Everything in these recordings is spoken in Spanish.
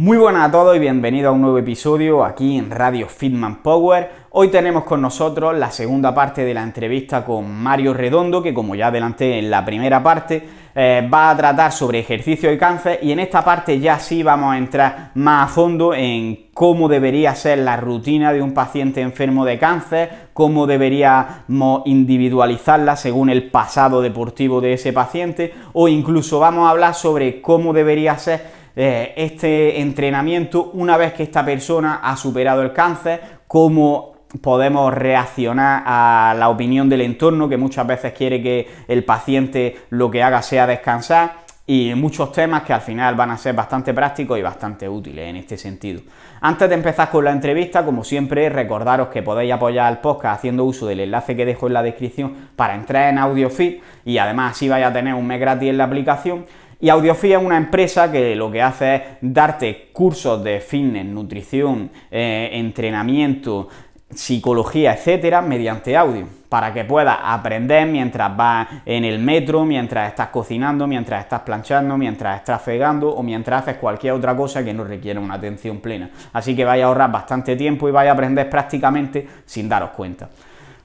Muy buenas a todos y bienvenidos a un nuevo episodio aquí en Radio Fitman Power. Hoy tenemos con nosotros la segunda parte de la entrevista con Mario Redondo, que como ya adelanté en la primera parte, eh, va a tratar sobre ejercicio y cáncer y en esta parte ya sí vamos a entrar más a fondo en cómo debería ser la rutina de un paciente enfermo de cáncer, cómo deberíamos individualizarla según el pasado deportivo de ese paciente o incluso vamos a hablar sobre cómo debería ser eh, este entrenamiento una vez que esta persona ha superado el cáncer, cómo podemos reaccionar a la opinión del entorno que muchas veces quiere que el paciente lo que haga sea descansar y muchos temas que al final van a ser bastante prácticos y bastante útiles en este sentido. Antes de empezar con la entrevista, como siempre, recordaros que podéis apoyar al podcast haciendo uso del enlace que dejo en la descripción para entrar en AudioFit y además así vais a tener un mes gratis en la aplicación y Audiofía es una empresa que lo que hace es darte cursos de fitness, nutrición, eh, entrenamiento, psicología, etcétera, mediante audio, para que puedas aprender mientras vas en el metro, mientras estás cocinando, mientras estás planchando, mientras estás fregando o mientras haces cualquier otra cosa que no requiera una atención plena. Así que vais a ahorrar bastante tiempo y vais a aprender prácticamente sin daros cuenta.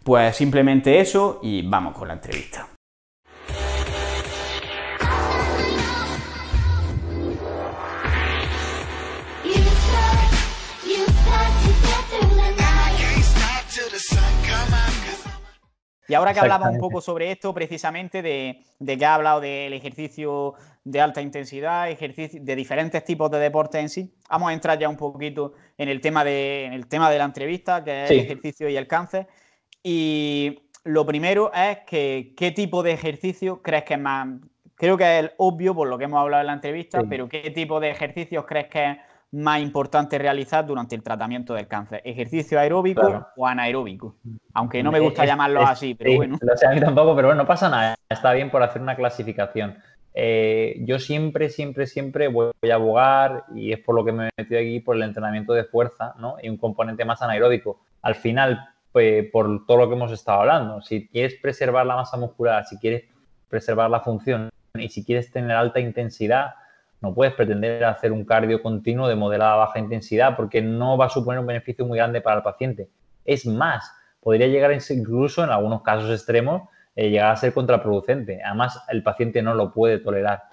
Pues simplemente eso y vamos con la entrevista. Y ahora que hablamos un poco sobre esto, precisamente de, que ha hablado del ejercicio de alta intensidad, ejercicio de diferentes tipos de deportes en sí, vamos a entrar ya un poquito en el tema de, el tema de la entrevista, que es el ejercicio y el cáncer. Y lo primero es que qué tipo de ejercicio crees que es más, creo que es obvio por lo que hemos hablado en la entrevista, pero qué tipo de ejercicios crees que es más importante realizar durante el tratamiento del cáncer, ejercicio aeróbico o anaeróbico, aunque no me gusta llamarlo así, pero bueno. pero bueno, no pasa nada, está bien por hacer una clasificación. Eh, yo siempre, siempre, siempre voy a abogar, y es por lo que me he metido aquí, por el entrenamiento de fuerza, ¿no? Y un componente más anaeróbico. Al final, pues, por todo lo que hemos estado hablando, si quieres preservar la masa muscular, si quieres preservar la función y si quieres tener alta intensidad, no puedes pretender hacer un cardio continuo de modelada baja intensidad porque no va a suponer un beneficio muy grande para el paciente. Es más, podría llegar incluso en algunos casos extremos eh, llegar a ser contraproducente. Además, el paciente no lo puede tolerar.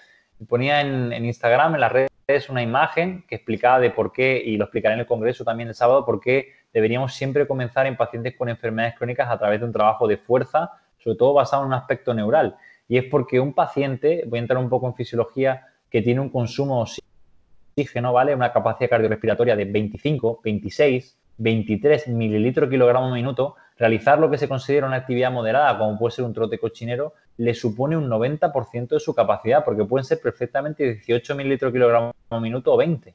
Ponía en, en, Instagram, en las redes, una imagen que explicaba de por qué, y lo explicaré en el Congreso también el sábado, por qué deberíamos siempre comenzar en pacientes con enfermedades crónicas a través de un trabajo de fuerza, sobre todo basado en un aspecto neural. Y es porque un paciente, voy a entrar un poco en fisiología, que tiene un consumo de oxígeno, ¿vale? Una capacidad cardiorrespiratoria de 25, 26, 23 mililitros kilogramos minuto, realizar lo que se considera una actividad moderada, como puede ser un trote cochinero, le supone un 90% de su capacidad, porque pueden ser perfectamente 18 mililitros kilogramos minuto o 20.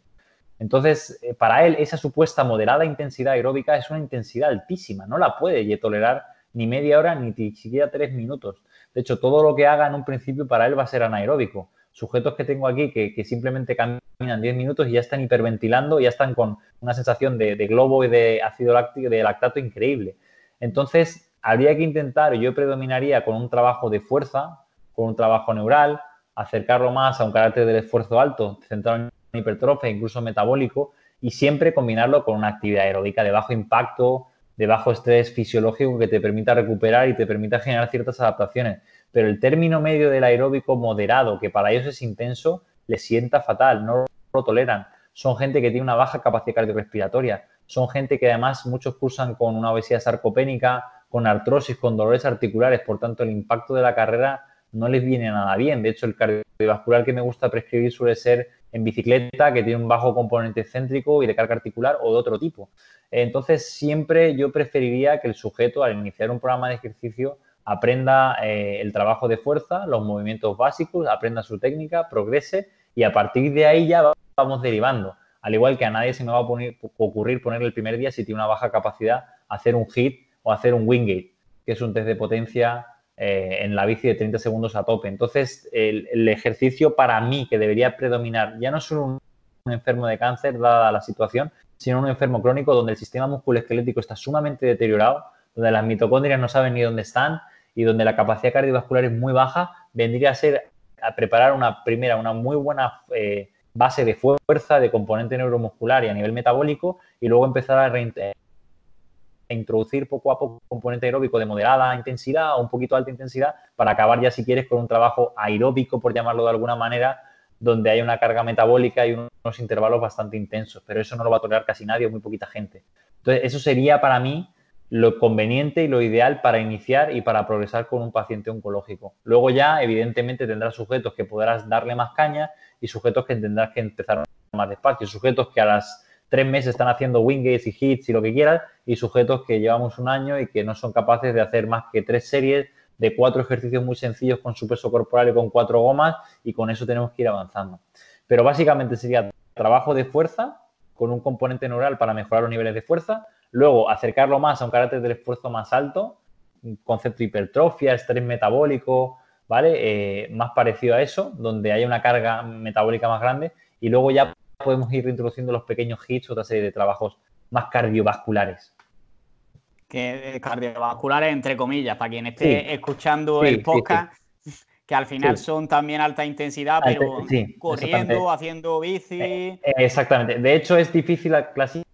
Entonces, eh, para él, esa supuesta moderada intensidad aeróbica es una intensidad altísima, no la puede tolerar ni media hora ni siquiera tres minutos. De hecho, todo lo que haga en un principio para él va a ser anaeróbico sujetos que tengo aquí que, simplemente caminan 10 minutos y ya están hiperventilando, ya están con una sensación de, globo y de ácido láctico, de lactato increíble. Entonces, habría que intentar, yo predominaría con un trabajo de fuerza, con un trabajo neural, acercarlo más a un carácter del esfuerzo alto, centrado en hipertrofia, incluso metabólico, y siempre combinarlo con una actividad aeróbica de bajo impacto, de bajo estrés fisiológico que te permita recuperar y te permita generar ciertas adaptaciones pero el término medio del aeróbico moderado, que para ellos es intenso, les sienta fatal, no lo toleran. Son gente que tiene una baja capacidad cardiorrespiratoria, son gente que además muchos cursan con una obesidad sarcopénica, con artrosis, con dolores articulares, por tanto el impacto de la carrera no les viene nada bien. De hecho, el cardiovascular que me gusta prescribir suele ser en bicicleta, que tiene un bajo componente céntrico y de carga articular o de otro tipo. Entonces, siempre yo preferiría que el sujeto, al iniciar un programa de ejercicio, aprenda eh, el trabajo de fuerza, los movimientos básicos, aprenda su técnica, progrese y a partir de ahí ya vamos derivando. Al igual que a nadie se me va a ocurrir ponerle el primer día si tiene una baja capacidad hacer un hit o hacer un wingate, que es un test de potencia eh, en la bici de 30 segundos a tope. Entonces, el, ejercicio para mí que debería predominar ya no es un, un enfermo de cáncer, dada la situación, sino un enfermo crónico donde el sistema musculoesquelético está sumamente deteriorado, donde las mitocondrias no saben ni dónde están, y donde la capacidad cardiovascular es muy baja, vendría a ser a preparar una primera, una muy buena eh, base de fuerza, de componente neuromuscular y a nivel metabólico, y luego empezar eh, a, introducir poco a poco componente aeróbico de moderada intensidad o un poquito alta intensidad para acabar ya, si quieres, con un trabajo aeróbico, por llamarlo de alguna manera, donde hay una carga metabólica y unos intervalos bastante intensos, pero eso no lo va a tolerar casi nadie o muy poquita gente. Entonces, eso sería para mí lo conveniente y lo ideal para iniciar y para progresar con un paciente oncológico. Luego ya, evidentemente, tendrás sujetos que podrás darle más caña y sujetos que tendrás que empezar más despacio, sujetos que a las tres meses están haciendo wingates y hits y lo que quieras, y sujetos que llevamos un año y que no son capaces de hacer más que tres series de cuatro ejercicios muy sencillos con su peso corporal y con cuatro gomas, y con eso tenemos que ir avanzando. Pero básicamente sería trabajo de fuerza con un componente neural para mejorar los niveles de fuerza, Luego, acercarlo más a un carácter del esfuerzo más alto, concepto de hipertrofia, estrés metabólico, ¿vale? Eh, más parecido a eso, donde hay una carga metabólica más grande. Y luego ya podemos ir introduciendo los pequeños hits, otra serie de trabajos más cardiovasculares. Que eh, cardiovasculares, entre comillas, para quien esté escuchando el podcast. que al final son también alta intensidad, pero corriendo, haciendo bici. Eh, exactamente. De hecho, es difícil clasificar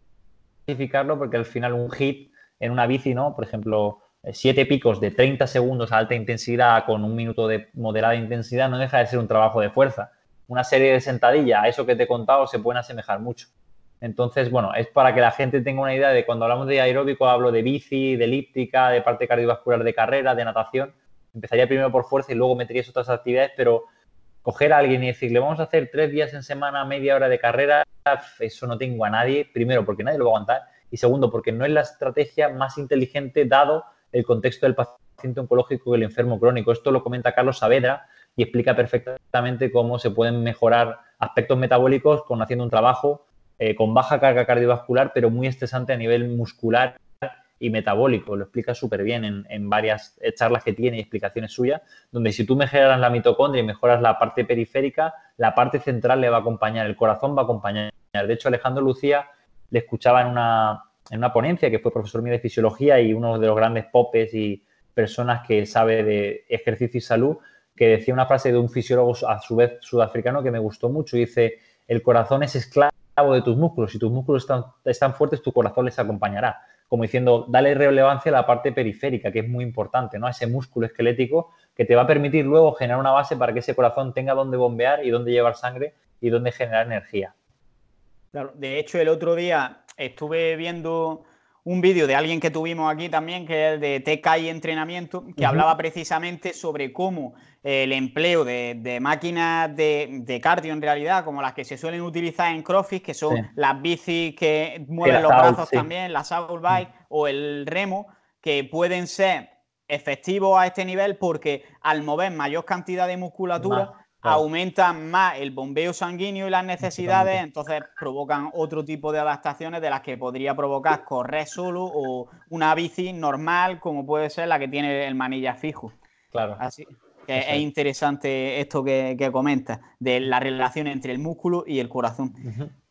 porque al final un hit en una bici, ¿no? Por ejemplo, eh, siete picos de 30 segundos a alta intensidad con un minuto de moderada intensidad no deja de ser un trabajo de fuerza. Una serie de sentadillas, a eso que te he contado, se pueden asemejar mucho. Entonces, bueno, es para que la gente tenga una idea de cuando hablamos de aeróbico, hablo de bici, de elíptica, de parte cardiovascular de carrera, de natación. Empezaría primero por fuerza y luego meterías otras actividades, pero coger a alguien y decirle, vamos a hacer tres días en semana, media hora de carrera, eso no tengo a nadie, primero porque nadie lo va a aguantar y segundo porque no es la estrategia más inteligente dado el contexto del paciente oncológico y el enfermo crónico. Esto lo comenta Carlos Saavedra y explica perfectamente cómo se pueden mejorar aspectos metabólicos con haciendo un trabajo eh, con baja carga cardiovascular, pero muy estresante a nivel muscular y metabólico. Lo explica súper bien en, varias charlas que tiene y explicaciones suyas, donde si tú mejoras la mitocondria y mejoras la parte periférica, la parte central le va a acompañar, el corazón va a acompañar. De hecho, Alejandro Lucía le escuchaba en una, ponencia que fue profesor mío de fisiología y uno de los grandes popes y personas que sabe de ejercicio y salud, que decía una frase de un fisiólogo a su vez sudafricano que me gustó mucho. Dice, el corazón es esclavo de tus músculos. Si tus músculos están, están fuertes, tu corazón les acompañará como diciendo, dale relevancia a la parte periférica, que es muy importante, ¿no? A ese músculo esquelético que te va a permitir luego generar una base para que ese corazón tenga donde bombear y dónde llevar sangre y donde generar energía. Claro, de hecho, el otro día estuve viendo un vídeo de alguien que tuvimos aquí también, que es el de TK y entrenamiento, que hablaba precisamente sobre cómo eh, el empleo de, máquinas de, cardio en realidad, como las que se suelen utilizar en CrossFit, que son las bicis que mueven los brazos también, las saddle bike o el remo, que pueden ser efectivos a este nivel porque al mover mayor cantidad de musculatura aumentan más el bombeo sanguíneo y las necesidades, entonces provocan otro tipo de adaptaciones de las que podría provocar correr solo o una bici normal, como puede ser la que tiene el manilla fijo. Claro. Así que es interesante esto que, comenta: de la relación entre el músculo y el corazón.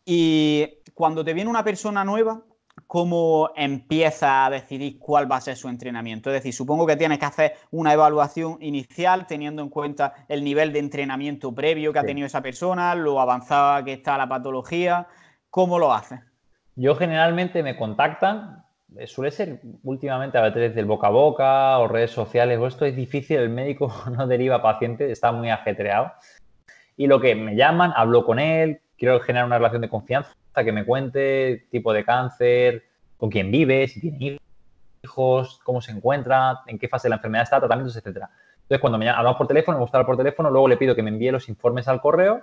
Y cuando te viene una persona nueva, cómo empieza a decidir cuál va a ser su entrenamiento. Es decir, supongo que tienes que hacer una evaluación inicial teniendo en cuenta el nivel de entrenamiento previo que ha tenido esa persona, lo avanzada que está la patología. ¿Cómo lo hace? Yo generalmente me contactan, eh, suele ser últimamente a través del boca a boca o redes sociales o esto es difícil, el médico no deriva paciente, está muy ajetreado. Y lo que me llaman, hablo con él, quiero generar una relación de confianza, que me cuente tipo de cáncer, con quién vive, si tiene hijos, cómo se encuentra, en qué fase de la enfermedad está, tratamientos, etcétera. Entonces, cuando me hablamos por teléfono, me gusta hablar por teléfono, luego le pido que me envíe los informes al correo,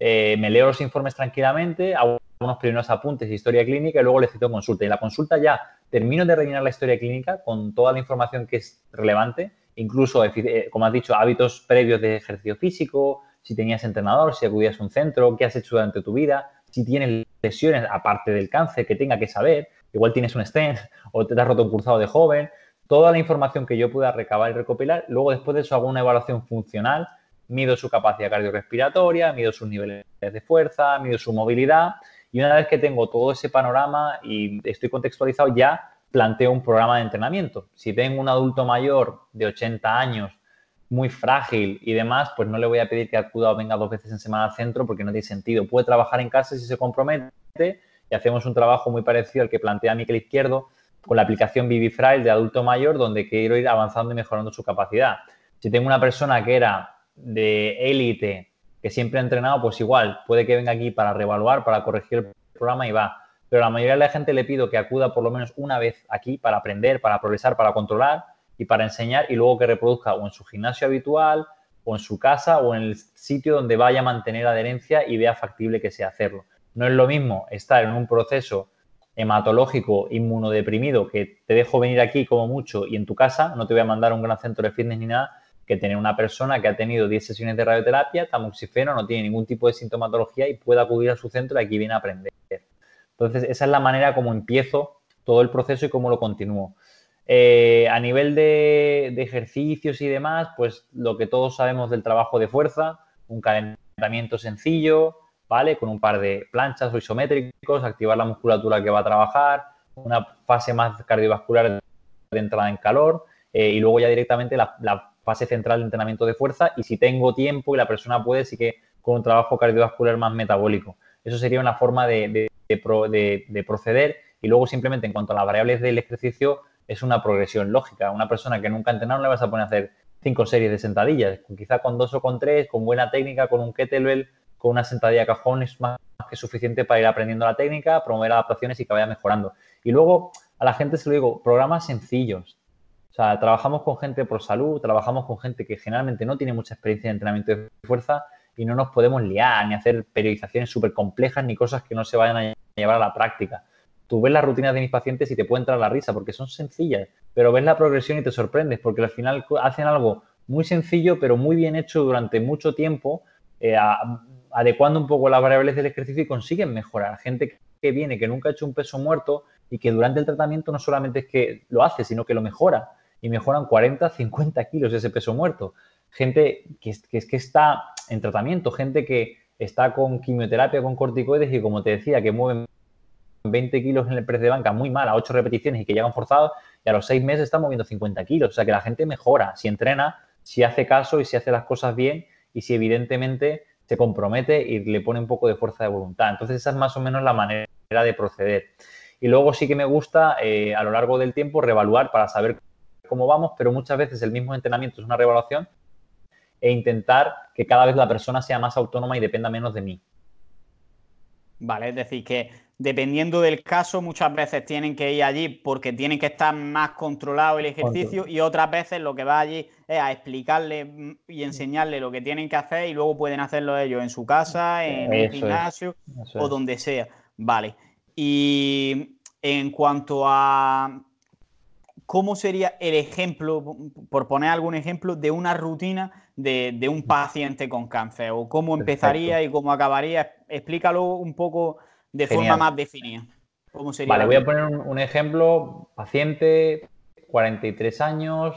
eh, me leo los informes tranquilamente, hago unos primeros apuntes de historia clínica y luego le cito consulta. Y en la consulta ya termino de rellenar la historia clínica con toda la información que es relevante, incluso, eh, como has dicho, hábitos previos de ejercicio físico, si tenías entrenador, si acudías a un centro, qué has hecho durante tu vida, si tienes lesiones aparte del cáncer que tenga que saber, igual tienes un stent o te has roto un cursado de joven, toda la información que yo pueda recabar y recopilar, luego después de eso hago una evaluación funcional, mido su capacidad cardiorrespiratoria, mido sus niveles de fuerza, mido su movilidad y una vez que tengo todo ese panorama y estoy contextualizado ya planteo un programa de entrenamiento. Si tengo un adulto mayor de 80 años muy frágil y demás, pues no le voy a pedir que acuda o venga dos veces en semana al centro porque no tiene sentido. Puede trabajar en casa si se compromete y hacemos un trabajo muy parecido al que plantea Miquel Izquierdo con la aplicación Vivifrail de adulto mayor donde quiero ir avanzando y mejorando su capacidad. Si tengo una persona que era de élite, que siempre ha entrenado, pues igual, puede que venga aquí para reevaluar, para corregir el programa y va. Pero la mayoría de la gente le pido que acuda por lo menos una vez aquí para aprender, para progresar, para controlar y para enseñar y luego que reproduzca o en su gimnasio habitual o en su casa o en el sitio donde vaya a mantener adherencia y vea factible que sea hacerlo. No es lo mismo estar en un proceso hematológico inmunodeprimido que te dejo venir aquí como mucho y en tu casa, no te voy a mandar a un gran centro de fitness ni nada, que tener una persona que ha tenido 10 sesiones de radioterapia, tamoxifeno, no tiene ningún tipo de sintomatología y puede acudir a su centro y aquí viene a aprender. Entonces, esa es la manera como empiezo todo el proceso y cómo lo continúo. Eh, a nivel de, ejercicios y demás, pues lo que todos sabemos del trabajo de fuerza, un calentamiento sencillo, ¿vale? Con un par de planchas o isométricos, activar la musculatura que va a trabajar, una fase más cardiovascular de entrada en calor eh, y luego ya directamente la, fase central de entrenamiento de fuerza y si tengo tiempo y la persona puede, sí que con un trabajo cardiovascular más metabólico. Eso sería una forma de proceder y luego simplemente en cuanto a las variables del ejercicio, es una progresión lógica. Una persona que nunca ha entrenado no le vas a poner a hacer cinco series de sentadillas, quizá con dos o con tres, con buena técnica, con un kettlebell, con una sentadilla cajón es más que suficiente para ir aprendiendo la técnica, promover adaptaciones y que vaya mejorando. Y luego a la gente se lo digo, programas sencillos. O sea, trabajamos con gente por salud, trabajamos con gente que generalmente no tiene mucha experiencia en entrenamiento de fuerza y no nos podemos liar ni hacer periodizaciones súper complejas ni cosas que no se vayan a llevar a la práctica tú ves las rutinas de mis pacientes y te puede entrar la risa porque son sencillas, pero ves la progresión y te sorprendes porque al final hacen algo muy sencillo pero muy bien hecho durante mucho tiempo, eh, adecuando un poco las variables del ejercicio y consiguen mejorar. Gente que viene, que nunca ha hecho un peso muerto y que durante el tratamiento no solamente es que lo hace, sino que lo mejora y mejoran 40, 50 kilos ese peso muerto. Gente que, que, que está en tratamiento, gente que está con quimioterapia, con corticoides y como te decía, que mueven 20 kilos en el press de banca muy mal a 8 repeticiones y que llegan forzados y a los 6 meses están moviendo 50 kilos. O sea que la gente mejora si entrena, si hace caso y si hace las cosas bien y si evidentemente se compromete y le pone un poco de fuerza de voluntad. Entonces esa es más o menos la manera de proceder. Y luego sí que me gusta eh, a lo largo del tiempo revaluar para saber cómo vamos, pero muchas veces el mismo entrenamiento es una revaluación e intentar que cada vez la persona sea más autónoma y dependa menos de mí. Vale, es decir, que dependiendo del caso, muchas veces tienen que ir allí porque tienen que estar más controlado el ejercicio y otras veces lo que va allí es a explicarle y enseñarle lo que tienen que hacer y luego pueden hacerlo ellos en su casa, en el gimnasio o donde sea. Vale. Y en cuanto a cómo sería el ejemplo, por poner algún ejemplo, de una rutina de, un mm. paciente con cáncer o cómo empezaría y cómo acabaría, explícalo un poco de forma más definida. vale, voy a poner un, ejemplo. Paciente, 43 años,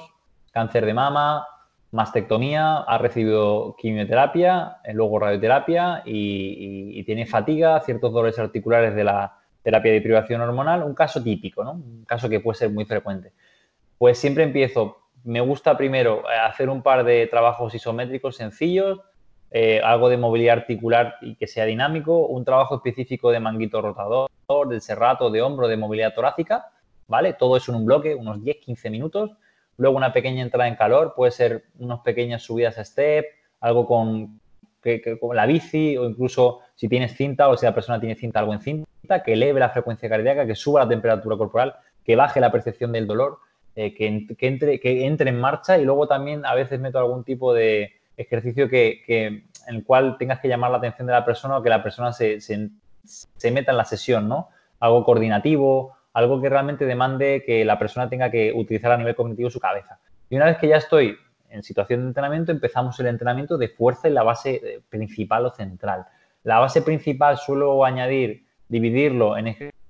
cáncer de mama, mastectomía, ha recibido quimioterapia, eh, luego radioterapia y, y tiene fatiga, ciertos dolores articulares de la terapia de privación hormonal, un caso típico, ¿no? Un caso que puede ser muy frecuente. Pues siempre empiezo, me gusta primero eh, hacer un par de trabajos isométricos sencillos, eh, algo de movilidad articular y que sea dinámico, un trabajo específico de manguito rotador, del serrato, de hombro, de movilidad torácica, ¿vale? Todo eso en un bloque, unos 10-15 minutos. Luego una pequeña entrada en calor, puede ser unas pequeñas subidas a step, algo con, con la bici o incluso si tienes cinta o si la persona tiene cinta, algo en cinta, que eleve la frecuencia cardíaca, que suba la temperatura corporal, que baje la percepción del dolor, eh, que, entre, que entre en marcha y luego también a veces meto algún tipo de, ejercicio que, en el cual tengas que llamar la atención de la persona o que la persona se, meta en la sesión, ¿no? Algo coordinativo, algo que realmente demande que la persona tenga que utilizar a nivel cognitivo su cabeza. Y una vez que ya estoy en situación de entrenamiento, empezamos el entrenamiento de fuerza en la base eh, principal o central. La base principal suelo añadir, dividirlo en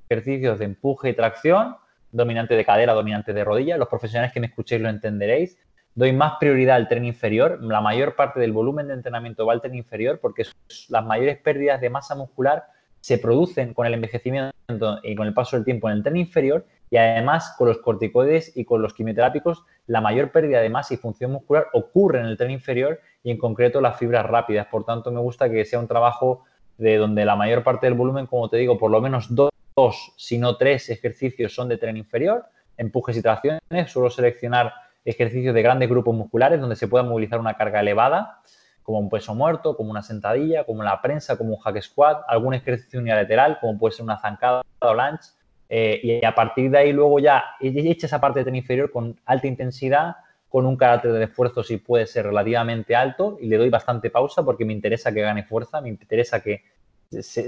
ejercicios de empuje y tracción, dominante de cadera, dominante de rodilla. Los profesionales que me escuchéis lo entenderéis doy más prioridad al tren inferior, la mayor parte del volumen de entrenamiento va al tren inferior porque las mayores pérdidas de masa muscular se producen con el envejecimiento y con el paso del tiempo en el tren inferior y además con los corticoides y con los quimioterápicos la mayor pérdida de masa y función muscular ocurre en el tren inferior y en concreto las fibras rápidas. Por tanto, me gusta que sea un trabajo de donde la mayor parte del volumen, como te digo, por lo menos dos, dos si no tres ejercicios son de tren inferior, empujes y tracciones, suelo seleccionar ejercicios de grandes grupos musculares donde se pueda movilizar una carga elevada, como un peso muerto, como una sentadilla, como la prensa, como un hack squat, algún ejercicio unilateral, como puede ser una zancada o lunge. Eh, y a partir de ahí luego ya e-, e-, echa esa parte de tren inferior con alta intensidad, con un carácter de esfuerzo si puede ser relativamente alto y le doy bastante pausa porque me interesa que gane fuerza, me interesa que se,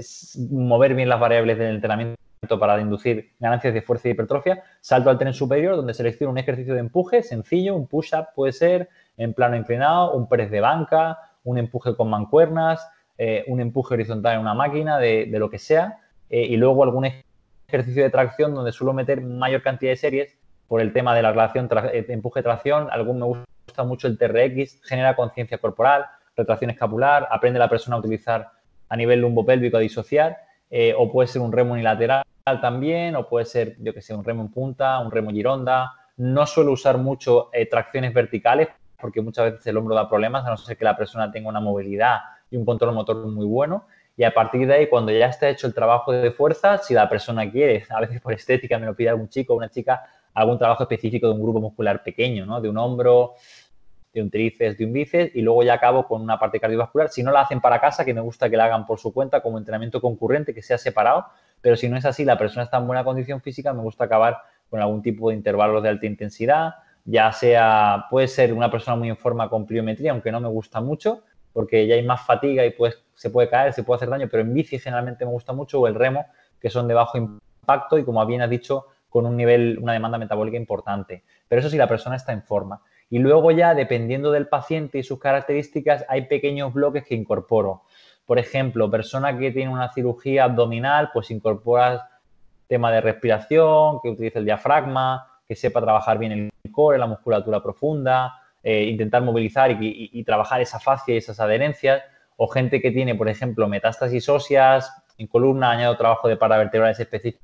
mover bien las variables del entrenamiento para inducir ganancias de fuerza y hipertrofia, salto al tren superior donde selecciono un ejercicio de empuje sencillo, un push-up puede ser, en plano inclinado, un press de banca, un empuje con mancuernas, eh, un empuje horizontal en una máquina, de, lo que sea, eh, y luego algún ejercicio de tracción donde suelo meter mayor cantidad de series por el tema de la relación eh, empuje-tracción, algún me gusta mucho el TRX, genera conciencia corporal, retracción escapular, aprende la persona a utilizar a nivel lumbopélvico a disociar, o puede ser un remo unilateral también, o puede ser, yo que sé, un remo en punta, un remo gironda. No suelo usar mucho eh, tracciones verticales porque muchas veces el hombro da problemas, a no ser que la persona tenga una movilidad y un control motor muy bueno. Y a partir de ahí, cuando ya está hecho el trabajo de fuerza, si la persona quiere, a veces por estética me lo pide algún chico o una chica, algún trabajo específico de un grupo muscular pequeño, De un hombro, de un tríceps, de un bíceps, y luego ya acabo con una parte cardiovascular. Si no la hacen para casa, que me gusta que la hagan por su cuenta como entrenamiento concurrente, que sea separado, pero si no es así, la persona está en buena condición física, me gusta acabar con algún tipo de intervalos de alta intensidad, ya sea, puede ser una persona muy en forma con pliometría, aunque no me gusta mucho, porque ya hay más fatiga y se puede caer, se puede hacer daño, pero en bici generalmente me gusta mucho, o el remo, que son de bajo impacto y como bien has dicho, con un nivel, una demanda metabólica importante. Pero eso si sí, la persona está en forma. Y luego ya, dependiendo del paciente y sus características, hay pequeños bloques que incorporo. Por ejemplo, persona que tiene una cirugía abdominal, pues incorporas tema de respiración, que utilice el diafragma, que sepa trabajar bien el core, la musculatura profunda, eh, intentar movilizar y, trabajar esa fascia y esas adherencias. O gente que tiene, por ejemplo, metástasis óseas, en columna, añado trabajo de paravertebrales específico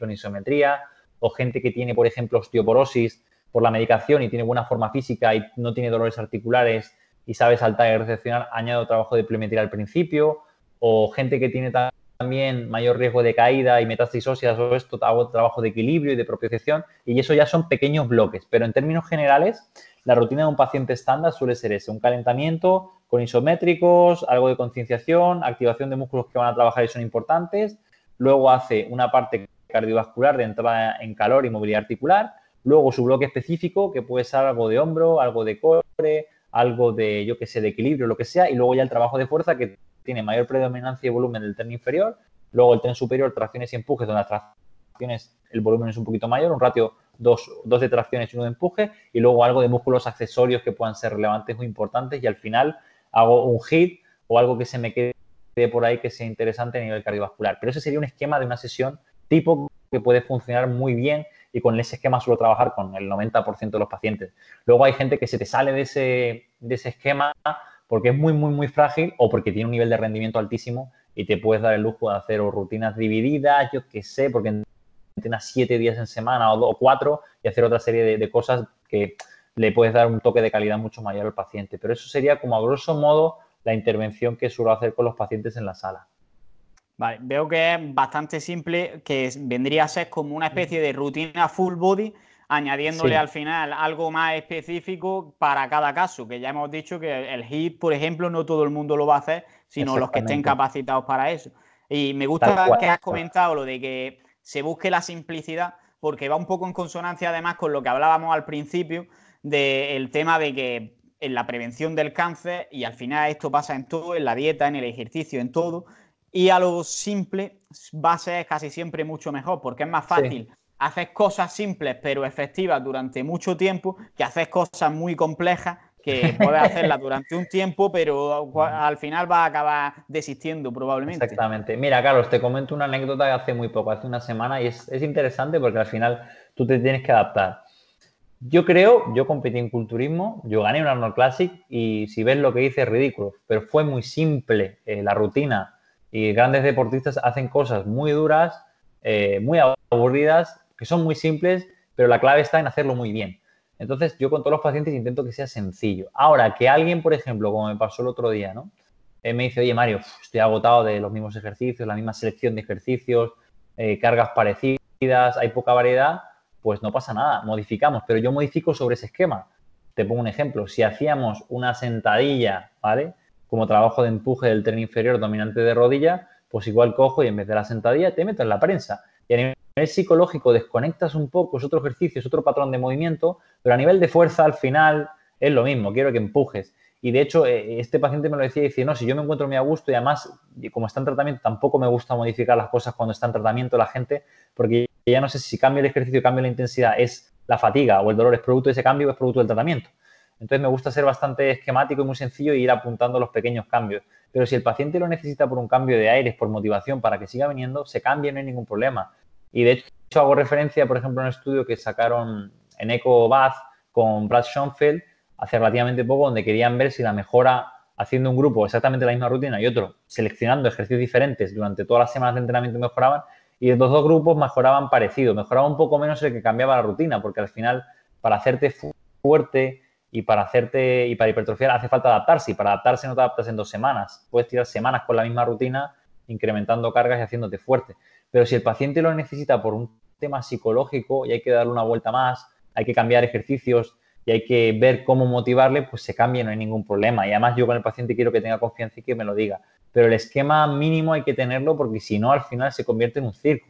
con isometría. O gente que tiene, por ejemplo, osteoporosis por la medicación y tiene buena forma física y no tiene dolores articulares y sabe saltar y recepcionar, añado trabajo de pliometría al principio, o gente que tiene también mayor riesgo de caída y metastasis óseas o esto, hago trabajo de equilibrio y de propiocepción, y eso ya son pequeños bloques, pero en términos generales, la rutina de un paciente estándar suele ser ese, un calentamiento con isométricos, algo de concienciación, activación de músculos que van a trabajar y son importantes, luego hace una parte cardiovascular de entrada en calor y movilidad articular, luego su bloque específico, que puede ser algo de hombro, algo de core, algo de, yo que sé, de equilibrio, lo que sea, y luego ya el trabajo de fuerza que tiene mayor predominancia y volumen del tren inferior, luego el tren superior, tracciones y empujes, donde las tracciones el volumen es un poquito mayor, un ratio 2, de tracciones y uno de empuje, y luego algo de músculos accesorios que puedan ser relevantes o importantes, y al final hago un hit o algo que se me quede por ahí que sea interesante a nivel cardiovascular. Pero ese sería un esquema de una sesión tipo que puede funcionar muy bien y con ese esquema suelo trabajar con el 90% de los pacientes. Luego hay gente que se te sale de ese, de ese esquema porque es muy, muy, muy frágil o porque tiene un nivel de rendimiento altísimo y te puedes dar el lujo de hacer rutinas divididas, yo qué sé, porque entrenas siete días en semana o, dos, o cuatro y hacer otra serie de, de cosas que le puedes dar un toque de calidad mucho mayor al paciente. Pero eso sería como a grosso modo la intervención que suelo hacer con los pacientes en la sala. Vale, veo que es bastante simple, que vendría a ser como una especie de rutina full body, añadiéndole al final algo más específico para cada caso, que ya hemos dicho que el HIIT, por ejemplo, no todo el mundo lo va a hacer, sino los que estén capacitados para eso. Y me gusta que has comentado lo de que se busque la simplicidad, porque va un poco en consonancia además con lo que hablábamos al principio del tema de que en la prevención del cáncer, y al final esto pasa en todo, en la dieta, en el ejercicio, en todo, y a lo simple va a ser casi siempre mucho mejor, porque es más fácil. haces hacer cosas simples pero efectivas durante mucho tiempo que hacer cosas muy complejas que puedes hacerlas durante un tiempo, pero al final va a acabar desistiendo probablemente. Exactamente. Mira, Carlos, te comento una anécdota que hace muy poco, hace una semana, y es, es, interesante porque al final tú te tienes que adaptar. Yo creo, yo competí en culturismo, yo gané un Arnold Classic y si ves lo que hice es ridículo, pero fue muy simple eh, la rutina. Y grandes deportistas hacen cosas muy duras, eh, muy aburridas, que son muy simples, pero la clave está en hacerlo muy bien. Entonces, yo con todos los pacientes intento que sea sencillo. Ahora, que alguien, por ejemplo, como me pasó el otro día, ¿no? Eh, me dice, oye, Mario, estoy agotado de los mismos ejercicios, la misma selección de ejercicios, eh, cargas parecidas, hay poca variedad, pues no pasa nada, modificamos, pero yo modifico sobre ese esquema. Te pongo un ejemplo, si hacíamos una sentadilla, ¿vale? como trabajo de empuje del tren inferior dominante de rodilla, pues igual cojo y en vez de la sentadilla te meto en la prensa. Y a nivel psicológico desconectas un poco, es otro ejercicio, es otro patrón de movimiento, pero a nivel de fuerza al final es lo mismo, quiero que empujes. Y de hecho, eh, este paciente me lo decía y dice, no, si yo me encuentro muy a gusto y además, como está en tratamiento, tampoco me gusta modificar las cosas cuando está en tratamiento la gente, porque ya no sé si cambio el ejercicio, cambio la intensidad, es la fatiga o el dolor es producto de ese cambio o es producto del tratamiento. Entonces me gusta ser bastante esquemático y muy sencillo e ir apuntando los pequeños cambios. Pero si el paciente lo necesita por un cambio de aires, por motivación, para que siga viniendo, se cambia, no hay ningún problema. Y de hecho hago referencia, por ejemplo, a un estudio que sacaron en EcoBath con Brad Schoenfeld hace relativamente poco, donde querían ver si la mejora haciendo un grupo exactamente la misma rutina y otro seleccionando ejercicios diferentes durante todas las semanas de entrenamiento mejoraban y los dos grupos mejoraban parecido, mejoraba un poco menos el que cambiaba la rutina, porque al final para hacerte fuerte, y para hacerte y para hipertrofiar hace falta adaptarse y para adaptarse no te adaptas en dos semanas. Puedes tirar semanas con la misma rutina incrementando cargas y haciéndote fuerte. Pero si el paciente lo necesita por un tema psicológico y hay que darle una vuelta más, hay que cambiar ejercicios y hay que ver cómo motivarle, pues se cambia no hay ningún problema. Y además yo con el paciente quiero que tenga confianza y que me lo diga. Pero el esquema mínimo hay que tenerlo porque si no al final se convierte en un circo.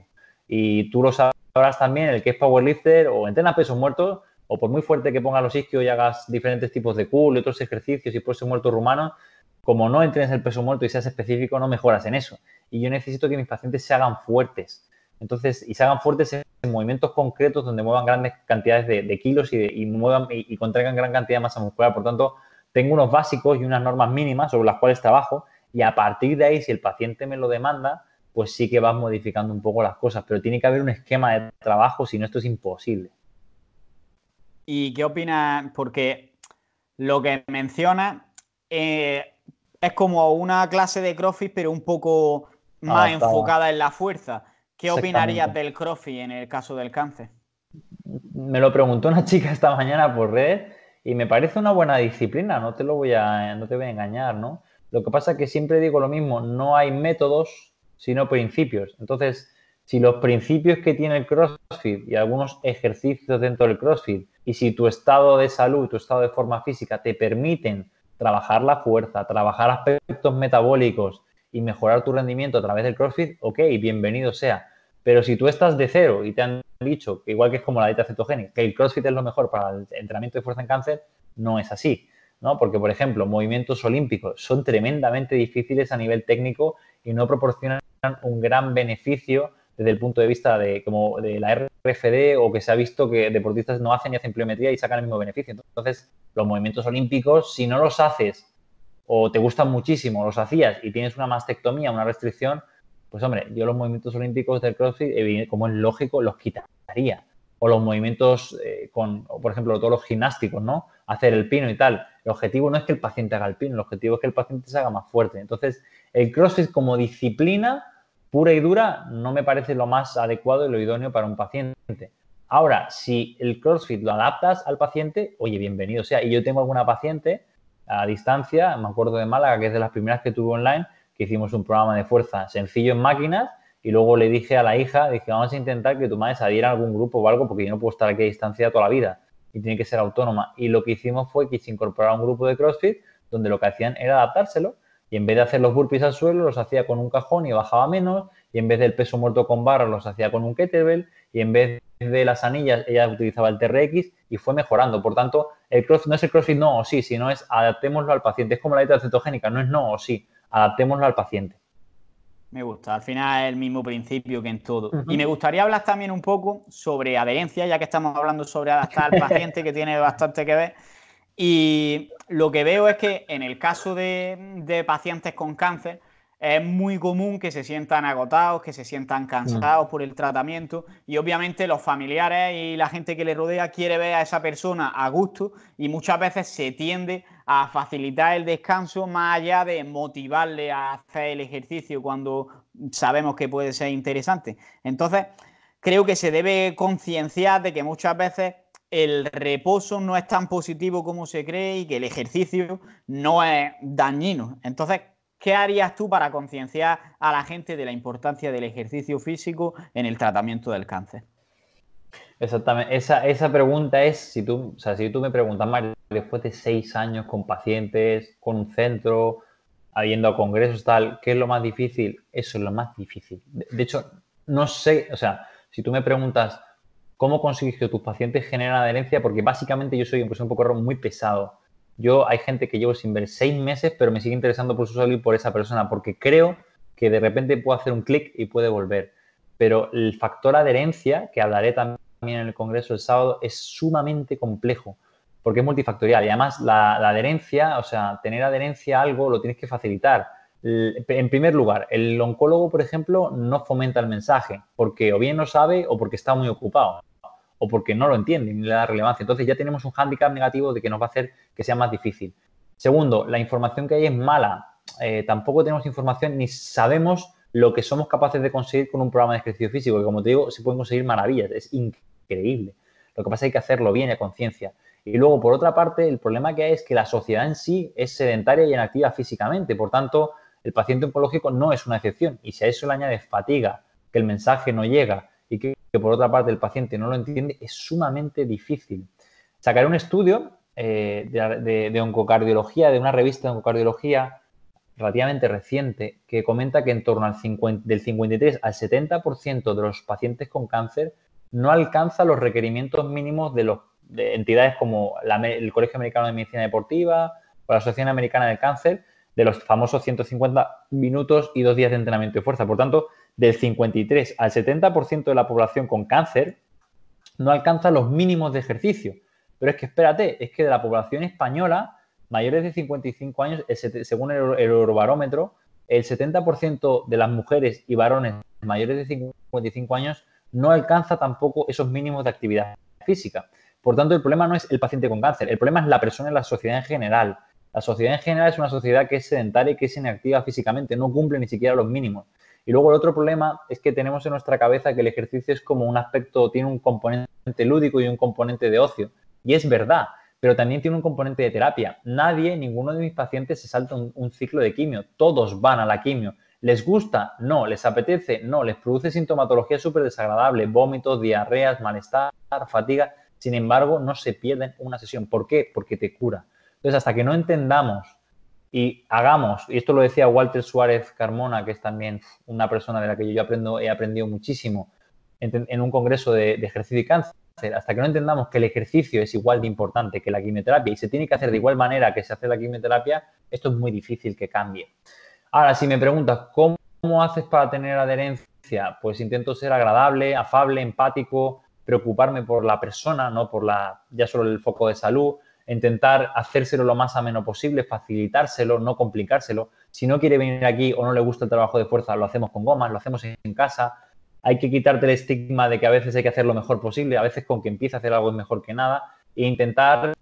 Y tú lo sabrás también, el que es powerlifter o entrena pesos muertos, o por muy fuerte que pongas los isquios y hagas diferentes tipos de cool y otros ejercicios y por ser muerto rumano, como no entrenes el peso muerto y seas específico, no mejoras en eso. Y yo necesito que mis pacientes se hagan fuertes. Entonces, y se hagan fuertes en movimientos concretos donde muevan grandes cantidades de, kilos y, y muevan y, contraigan gran cantidad de masa muscular. Por tanto, tengo unos básicos y unas normas mínimas sobre las cuales trabajo y a partir de ahí, si el paciente me lo demanda, pues sí que vas modificando un poco las cosas, pero tiene que haber un esquema de trabajo, si no esto es imposible. ¿Y qué opina? Porque lo que menciona eh, es como una clase de crossfit, pero un poco más enfocada en la fuerza. ¿Qué opinarías del crossfit en el caso del cáncer? Me lo preguntó una chica esta mañana por red y me parece una buena disciplina, no te lo voy a, no te voy a engañar, ¿no? Lo que pasa es que siempre digo lo mismo, no hay métodos, sino principios. Entonces, si los principios que tiene el CrossFit y algunos ejercicios dentro del CrossFit, y si tu estado de salud, tu estado de forma física te permiten trabajar la fuerza, trabajar aspectos metabólicos y mejorar tu rendimiento a través del CrossFit, ok, bienvenido sea. Pero si tú estás de cero y te han dicho, igual que es como la dieta cetogénica, que el CrossFit es lo mejor para el entrenamiento de fuerza en cáncer, no es así. ¿no? Porque, por ejemplo, movimientos olímpicos son tremendamente difíciles a nivel técnico y no proporcionan un gran beneficio desde el punto de vista de, como de la RFD o que se ha visto que deportistas no hacen ni hacen pliometría y sacan el mismo beneficio. Entonces, los movimientos olímpicos, si no los haces o te gustan muchísimo, los hacías y tienes una mastectomía, una restricción, pues hombre, yo los movimientos olímpicos del CrossFit, como es lógico, los quitaría. O los movimientos eh, con, por ejemplo, todos los gimnásticos, ¿no? Hacer el pino y tal. El objetivo no es que el paciente haga el pino, el objetivo es que el paciente se haga más fuerte. Entonces, el CrossFit como disciplina pura y dura no me parece lo más adecuado y lo idóneo para un paciente. Ahora, si el CrossFit lo adaptas al paciente, oye, bienvenido o sea. Y yo tengo alguna paciente a distancia, me acuerdo de Málaga, que es de las primeras que tuve online, que hicimos un programa de fuerza sencillo en máquinas y luego le dije a la hija, dije, vamos a intentar que tu madre se adhiera a algún grupo o algo porque yo no puedo estar aquí a distancia toda la vida y tiene que ser autónoma. Y lo que hicimos fue que se incorporara a un grupo de CrossFit donde lo que hacían era adaptárselo y en vez de hacer los burpees al suelo, los hacía con un cajón y bajaba menos, y en vez del peso muerto con barra, los hacía con un kettlebell, y en vez de las anillas, ella utilizaba el TRX y fue mejorando. Por tanto, el cross no es el crossfit no o sí, sino es adaptémoslo al paciente. Es como la dieta cetogénica, no es no o sí, adaptémoslo al paciente. Me gusta, al final es el mismo principio que en todo. Y me gustaría hablar también un poco sobre adherencia, ya que estamos hablando sobre adaptar al paciente, que tiene bastante que ver. Y lo que veo es que en el caso de, pacientes con cáncer, es muy común que se sientan agotados, que se sientan mm. cansados por el tratamiento y obviamente los familiares y la gente que le rodea quiere ver a esa persona a gusto y muchas veces se tiende a facilitar el descanso más allá de motivarle a hacer el ejercicio cuando sabemos que puede ser interesante. Entonces, creo que se debe concienciar de que muchas veces el reposo no es tan positivo como se cree y que el ejercicio no es dañino. Entonces, ¿qué harías tú para concienciar a la gente de la importancia del ejercicio físico en el tratamiento del cáncer? Exactamente, esa, pregunta es, si tú, o sea, si tú me preguntas, Mario, después de seis años con pacientes, con un centro, habiendo a congresos, tal, ¿qué es lo más difícil? Eso es lo más difícil. de hecho, no sé, o sea, si tú me preguntas, ¿Cómo consigues que tus pacientes generen adherencia? Porque básicamente yo soy un un poco muy pesado. Yo hay gente que llevo sin ver seis meses, pero me sigue interesando por su salud y por esa persona, porque creo que de repente puedo hacer un clic y puede volver. Pero el factor adherencia, que hablaré también en el Congreso el sábado, es sumamente complejo, porque es multifactorial. Y además la, la adherencia, o sea, tener adherencia a algo lo tienes que facilitar. En primer lugar, el oncólogo, por ejemplo, no fomenta el mensaje, porque o bien no sabe o porque está muy ocupado o porque no lo entienden ni le da relevancia. Entonces ya tenemos un hándicap negativo de que nos va a hacer que sea más difícil. Segundo, la información que hay es mala. Eh, tampoco tenemos información ni sabemos lo que somos capaces de conseguir con un programa de ejercicio físico, que como te digo, se pueden conseguir maravillas, es increíble. Lo que pasa es que hay que hacerlo bien y a conciencia. Y luego, por otra parte, el problema que hay es que la sociedad en sí es sedentaria y inactiva físicamente, por tanto, el paciente oncológico no es una excepción. Y si a eso le añades fatiga, que el mensaje no llega, que por otra parte el paciente no lo entiende, es sumamente difícil. Sacar un estudio eh, de, de, oncocardiología, de una revista de oncocardiología relativamente reciente, que comenta que en torno al 50, del 53 al 70% de los pacientes con cáncer no alcanza los requerimientos mínimos de, los, de entidades como el Colegio Americano de Medicina Deportiva o la Asociación Americana del Cáncer, de los famosos 150 minutos y dos días de entrenamiento de fuerza. Por tanto, del 53 al 70% de la población con cáncer no alcanza los mínimos de ejercicio. Pero es que espérate, es que de la población española, mayores de 55 años, según el, Eurobarómetro, el 70% de las mujeres y varones mayores de 55 años no alcanza tampoco esos mínimos de actividad física. Por tanto, el problema no es el paciente con cáncer, el problema es la persona en la sociedad en general. La sociedad en general es una sociedad que es sedentaria y que es inactiva físicamente, no cumple ni siquiera los mínimos. Y luego el otro problema es que tenemos en nuestra cabeza que el ejercicio es como un aspecto, tiene un componente lúdico y un componente de ocio. Y es verdad, pero también tiene un componente de terapia. Nadie, ninguno de mis pacientes se salta un, ciclo de quimio. Todos van a la quimio. ¿Les gusta? No. ¿Les apetece? No. ¿Les produce sintomatología súper desagradable? Vómitos, diarreas, malestar, fatiga. Sin embargo, no se pierden una sesión. ¿Por qué? Porque te cura. Entonces, hasta que no entendamos y hagamos, y esto lo decía Walter Suárez Carmona, que es también una persona de la que yo aprendo, he aprendido muchísimo en, un congreso de, ejercicio y cáncer, hasta que no entendamos que el ejercicio es igual de importante que la quimioterapia y se tiene que hacer de igual manera que se hace la quimioterapia, esto es muy difícil que cambie. Ahora, si me preguntas, ¿cómo, haces para tener adherencia? Pues intento ser agradable, afable, empático, preocuparme por la persona, no por la, ya solo el foco de salud, intentar hacérselo lo más ameno posible, facilitárselo, no complicárselo. Si no quiere venir aquí o no le gusta el trabajo de fuerza, lo hacemos con gomas, lo hacemos en casa. Hay que quitarte el estigma de que a veces hay que hacer lo mejor posible, a veces con que empiece a hacer algo es mejor que nada, e intentar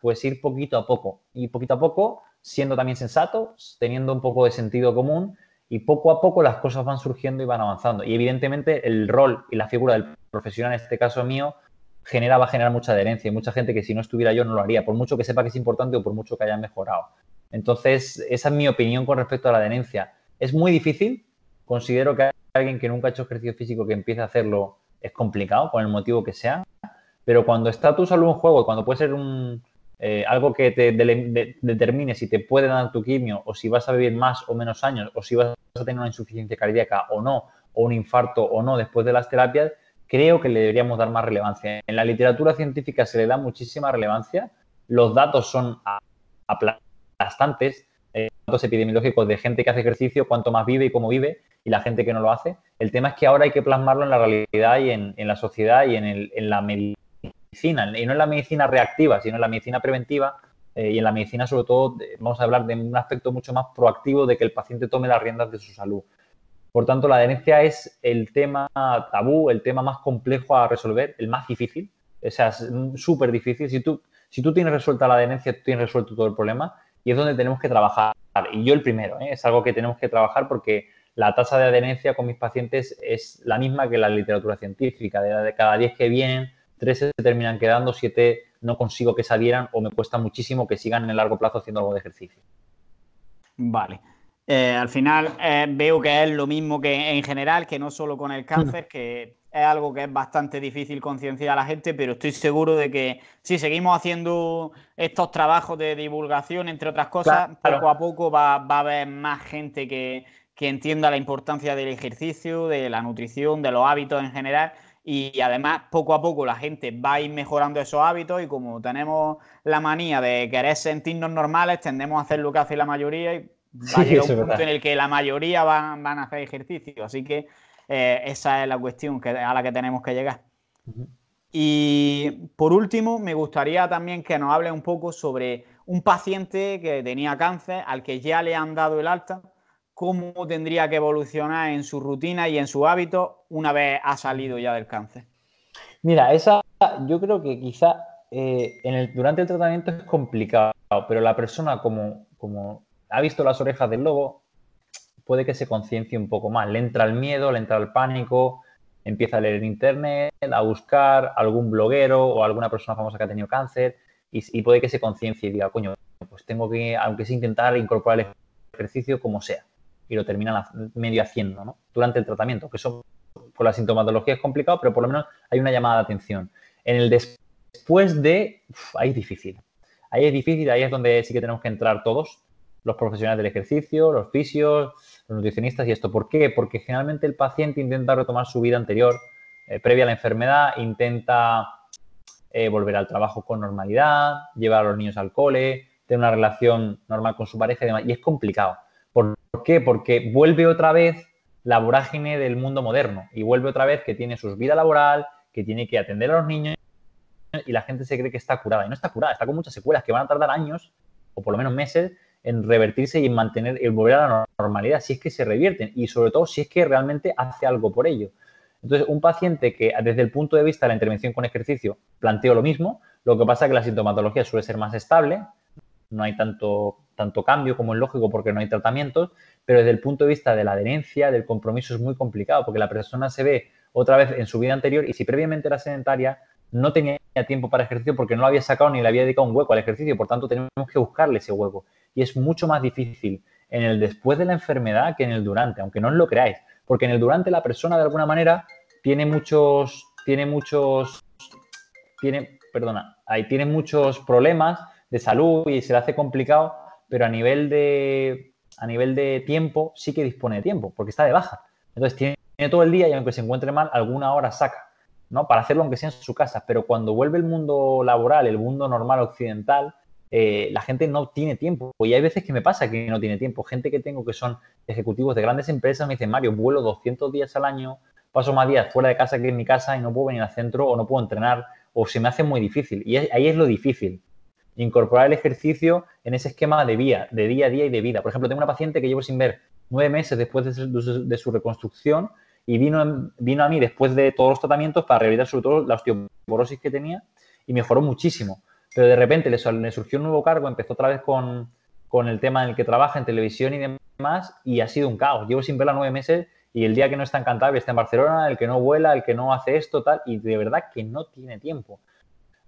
pues ir poquito a poco. Y poquito a poco, siendo también sensato, teniendo un poco de sentido común, y poco a poco las cosas van surgiendo y van avanzando. Y evidentemente el rol y la figura del profesional, en este caso mío, va a generar mucha adherencia y mucha gente que si no estuviera yo no lo haría, por mucho que sepa que es importante o por mucho que haya mejorado. Entonces, esa es mi opinión con respecto a la adherencia. Es muy difícil, considero que alguien que nunca ha hecho ejercicio físico que empiece a hacerlo es complicado, con el motivo que sea, pero cuando está tu salud en juego, cuando puede ser un, eh, algo que te determine si te puede dar tu quimio o si vas a vivir más o menos años o si vas a tener una insuficiencia cardíaca o no, o un infarto o no después de las terapias, creo que le deberíamos dar más relevancia. En la literatura científica se le da muchísima relevancia, los datos son aplastantes, eh, datos epidemiológicos de gente que hace ejercicio, cuánto más vive y cómo vive, y la gente que no lo hace. El tema es que ahora hay que plasmarlo en la realidad y en, la sociedad y en, la medicina, y no en la medicina reactiva, sino en la medicina preventiva. Eh, y en la medicina, sobre todo, vamos a hablar de un aspecto mucho más proactivo de que el paciente tome las riendas de su salud. Por tanto, la adherencia es el tema tabú, el tema más complejo a resolver, el más difícil. O sea, es súper difícil. Si tú, si tú tienes resuelta la adherencia, tú tienes resuelto todo el problema y es donde tenemos que trabajar. Y yo el primero, ¿eh? es algo que tenemos que trabajar porque la tasa de adherencia con mis pacientes es la misma que la literatura científica. De, cada 10 que vienen, 13 se terminan quedando, 7 no consigo que salieran o me cuesta muchísimo que sigan en el largo plazo haciendo algo de ejercicio. Vale. Eh, al final eh, veo que es lo mismo que en general, que no solo con el hmm. cáncer, que es algo que es bastante difícil concienciar a la gente, pero estoy seguro de que si seguimos haciendo estos trabajos de divulgación, entre otras cosas, poco a poco va, a haber más gente que, que entienda la importancia del ejercicio, de la nutrición, de los hábitos en general. Y además, poco a poco la gente va a ir mejorando esos hábitos y como tenemos la manía de querer sentirnos normales, tendemos a hacer lo que hace la mayoría y en el que la mayoría van, a hacer ejercicio, así que eh, esa es la cuestión a la que tenemos que llegar. Y por último, me gustaría también que nos hable un poco sobre un paciente que tenía cáncer, al que ya le han dado el alta, cómo tendría que evolucionar en su rutina y en su hábito una vez ha salido ya del cáncer. Mira, esa yo creo que quizá eh, durante el tratamiento es complicado, pero la persona como, como ha visto las orejas del lobo, puede que se conciencie un poco más. Le entra el miedo, le entra el pánico, empieza a leer en internet, a buscar algún bloguero o alguna persona famosa que ha tenido cáncer y, puede que se conciencie y diga, coño, pues tengo que, aunque sea intentar incorporar el ejercicio como sea. Y lo terminan medio haciendo, ¿no? Durante el tratamiento, que eso por la sintomatología es complicado, pero por lo menos hay una llamada de atención. En el después de, ahí es difícil. Ahí es difícil, ahí es donde sí que tenemos que entrar todos los profesionales del ejercicio, los fisios, los nutricionistas y esto. ¿Por qué? Porque generalmente el paciente intenta retomar su vida anterior, eh, previa a la enfermedad, intenta eh, volver al trabajo con normalidad, llevar a los niños al cole, tener una relación normal con su pareja y demás. Y es complicado. ¿Por qué? Porque vuelve otra vez la vorágine del mundo moderno y vuelve otra vez que tiene su vida laboral, que tiene que atender a los niños y la gente se cree que está curada. Y no está curada, está con muchas secuelas que van a tardar años o por lo menos meses en revertirse y en mantener, en volver a la normalidad, si es que se revierten y sobre todo si es que realmente hace algo por ello. Entonces, un paciente que desde el punto de vista de la intervención con ejercicio planteo lo mismo, lo que pasa es que la sintomatología suele ser más estable, no hay tanto, tanto cambio como es lógico porque no hay tratamientos, pero desde el punto de vista de la adherencia, del compromiso es muy complicado porque la persona se ve otra vez en su vida anterior y si previamente era sedentaria, no tenía tiempo para ejercicio porque no lo había sacado ni le había dedicado un hueco al ejercicio, por tanto tenemos que buscarle ese hueco. Y es mucho más difícil en el después de la enfermedad que en el durante, aunque no os lo creáis, porque en el durante la persona de alguna manera tiene muchos, tiene muchos, tiene, perdona, ahí tiene muchos problemas de salud y se le hace complicado, pero a nivel de, a nivel de tiempo sí que dispone de tiempo, porque está de baja. Entonces tiene todo el día y aunque se encuentre mal, alguna hora saca. ¿no? Para hacerlo aunque sea en su casa, pero cuando vuelve el mundo laboral, el mundo normal occidental, eh, la gente no tiene tiempo. Y hay veces que me pasa que no tiene tiempo. Gente que tengo que son ejecutivos de grandes empresas me dicen, Mario, vuelo 200 días al año, paso más días fuera de casa que en mi casa y no puedo venir al centro o no puedo entrenar o se me hace muy difícil. Y ahí es lo difícil, incorporar el ejercicio en ese esquema de, vía, de día a día y de vida. Por ejemplo, tengo una paciente que llevo sin ver nueve meses después de de su reconstrucción y vino, vino a mí después de todos los tratamientos para rehabilitar sobre todo la osteoporosis que tenía y mejoró muchísimo. Pero de repente le, surgió un nuevo cargo, empezó otra vez con, el tema en el que trabaja en televisión y demás y ha sido un caos. Llevo sin verla nueve meses y el día que no está en Cantabria está en Barcelona, el que no vuela, el que no hace esto, tal, y de verdad que no tiene tiempo.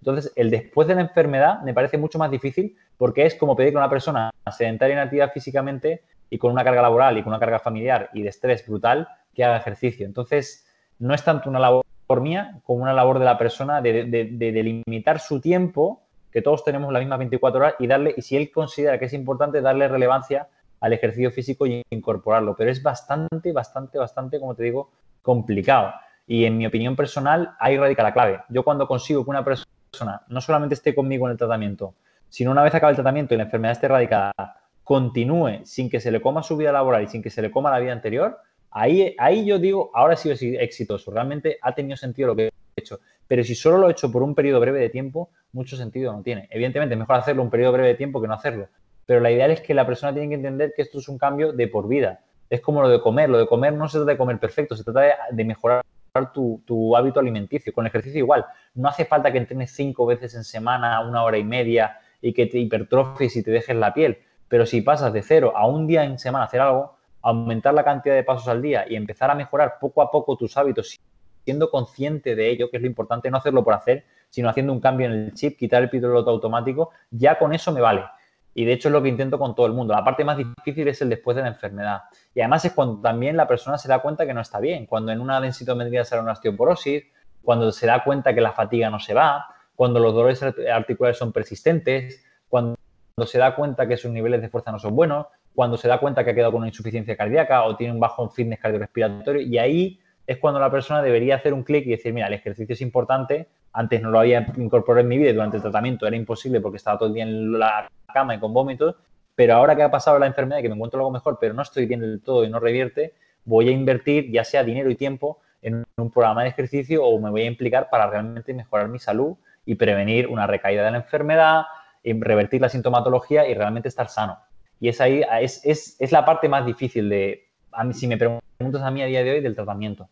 Entonces, el después de la enfermedad me parece mucho más difícil porque es como pedir que una persona sedentaria y nativa físicamente y con una carga laboral y con una carga familiar y de estrés brutal, que haga ejercicio. Entonces, no es tanto una labor mía como una labor de la persona de, delimitar su tiempo, que todos tenemos las mismas 24 horas, y darle, y si él considera que es importante, darle relevancia al ejercicio físico y incorporarlo. Pero es bastante, bastante, bastante, como te digo, complicado. Y en mi opinión personal, ahí radica la clave. Yo cuando consigo que una persona no solamente esté conmigo en el tratamiento, sino una vez acaba el tratamiento y la enfermedad esté erradicada, continúe sin que se le coma su vida laboral y sin que se le coma la vida anterior, ahí, ahí yo digo, ahora sí es exitoso, realmente ha tenido sentido lo que he hecho. Pero si solo lo he hecho por un periodo breve de tiempo, mucho sentido no tiene. Evidentemente, mejor hacerlo un periodo breve de tiempo que no hacerlo. Pero la idea es que la persona tiene que entender que esto es un cambio de por vida. Es como lo de comer. Lo de comer no se trata de comer perfecto, se trata de, mejorar tu, tu, hábito alimenticio. Con ejercicio igual. No hace falta que entrenes cinco veces en semana, una hora y media, y que te hipertrofies y te dejes la piel pero si pasas de cero a un día en semana hacer algo, aumentar la cantidad de pasos al día y empezar a mejorar poco a poco tus hábitos, siendo consciente de ello, que es lo importante, no hacerlo por hacer, sino haciendo un cambio en el chip, quitar el piloto automático, ya con eso me vale. Y de hecho es lo que intento con todo el mundo. La parte más difícil es el después de la enfermedad. Y además es cuando también la persona se da cuenta que no está bien, cuando en una densitometría sale una osteoporosis, cuando se da cuenta que la fatiga no se va, cuando los dolores articulares son persistentes, cuando cuando se da cuenta que sus niveles de fuerza no son buenos, cuando se da cuenta que ha quedado con una insuficiencia cardíaca o tiene un bajo fitness cardiorrespiratorio, y ahí es cuando la persona debería hacer un clic y decir, mira, el ejercicio es importante, antes no lo había incorporado en mi vida y durante el tratamiento era imposible porque estaba todo el día en la cama y con vómitos, pero ahora que ha pasado la enfermedad y que me encuentro algo mejor, pero no estoy bien del todo y no revierte, voy a invertir ya sea dinero y tiempo en un programa de ejercicio o me voy a implicar para realmente mejorar mi salud y prevenir una recaída de la enfermedad, revertir la sintomatología y realmente estar sano. Y es ahí, es, la parte más difícil de, a mí, si me preguntas a mí a día de hoy, del tratamiento.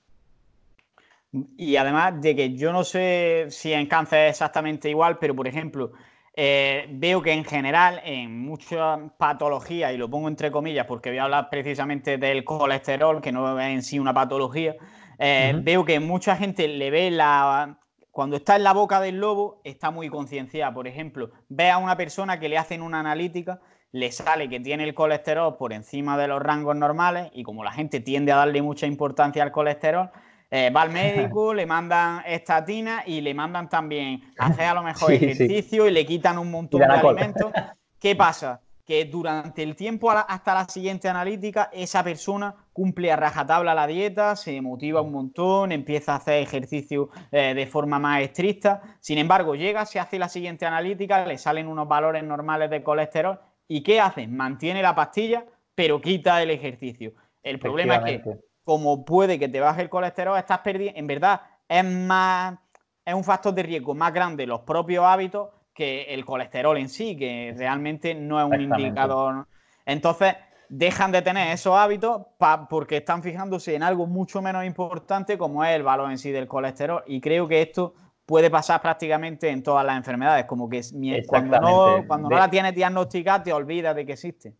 Y además de que yo no sé si en cáncer es exactamente igual, pero por ejemplo, eh, veo que en general en muchas patologías, y lo pongo entre comillas porque voy a hablar precisamente del colesterol, que no es en sí una patología, eh, veo que mucha gente le ve la cuando está en la boca del lobo, está muy concienciada. Por ejemplo, ve a una persona que le hacen una analítica, le sale que tiene el colesterol por encima de los rangos normales y como la gente tiende a darle mucha importancia al colesterol, eh, va al médico, le mandan estatina y le mandan también hacer a lo mejor ejercicio y le quitan un montón de alimentos. ¿Qué pasa? que durante el tiempo hasta la siguiente analítica, esa persona cumple a rajatabla la dieta, se motiva un montón, empieza a hacer ejercicio eh, de forma más estricta. Sin embargo, llega, se hace la siguiente analítica, le salen unos valores normales de colesterol. ¿Y qué hace? Mantiene la pastilla, pero quita el ejercicio. El problema es que, como puede que te baje el colesterol, estás perdiendo. En verdad, es más. Es un factor de riesgo más grande los propios hábitos que el colesterol en sí, que realmente no es un indicador. Entonces, dejan de tener esos hábitos porque están fijándose en algo mucho menos importante como es el valor en sí del colesterol. Y creo que esto puede pasar prácticamente en todas las enfermedades, como que cuando no, cuando la tienes diagnosticada te olvidas de que existe.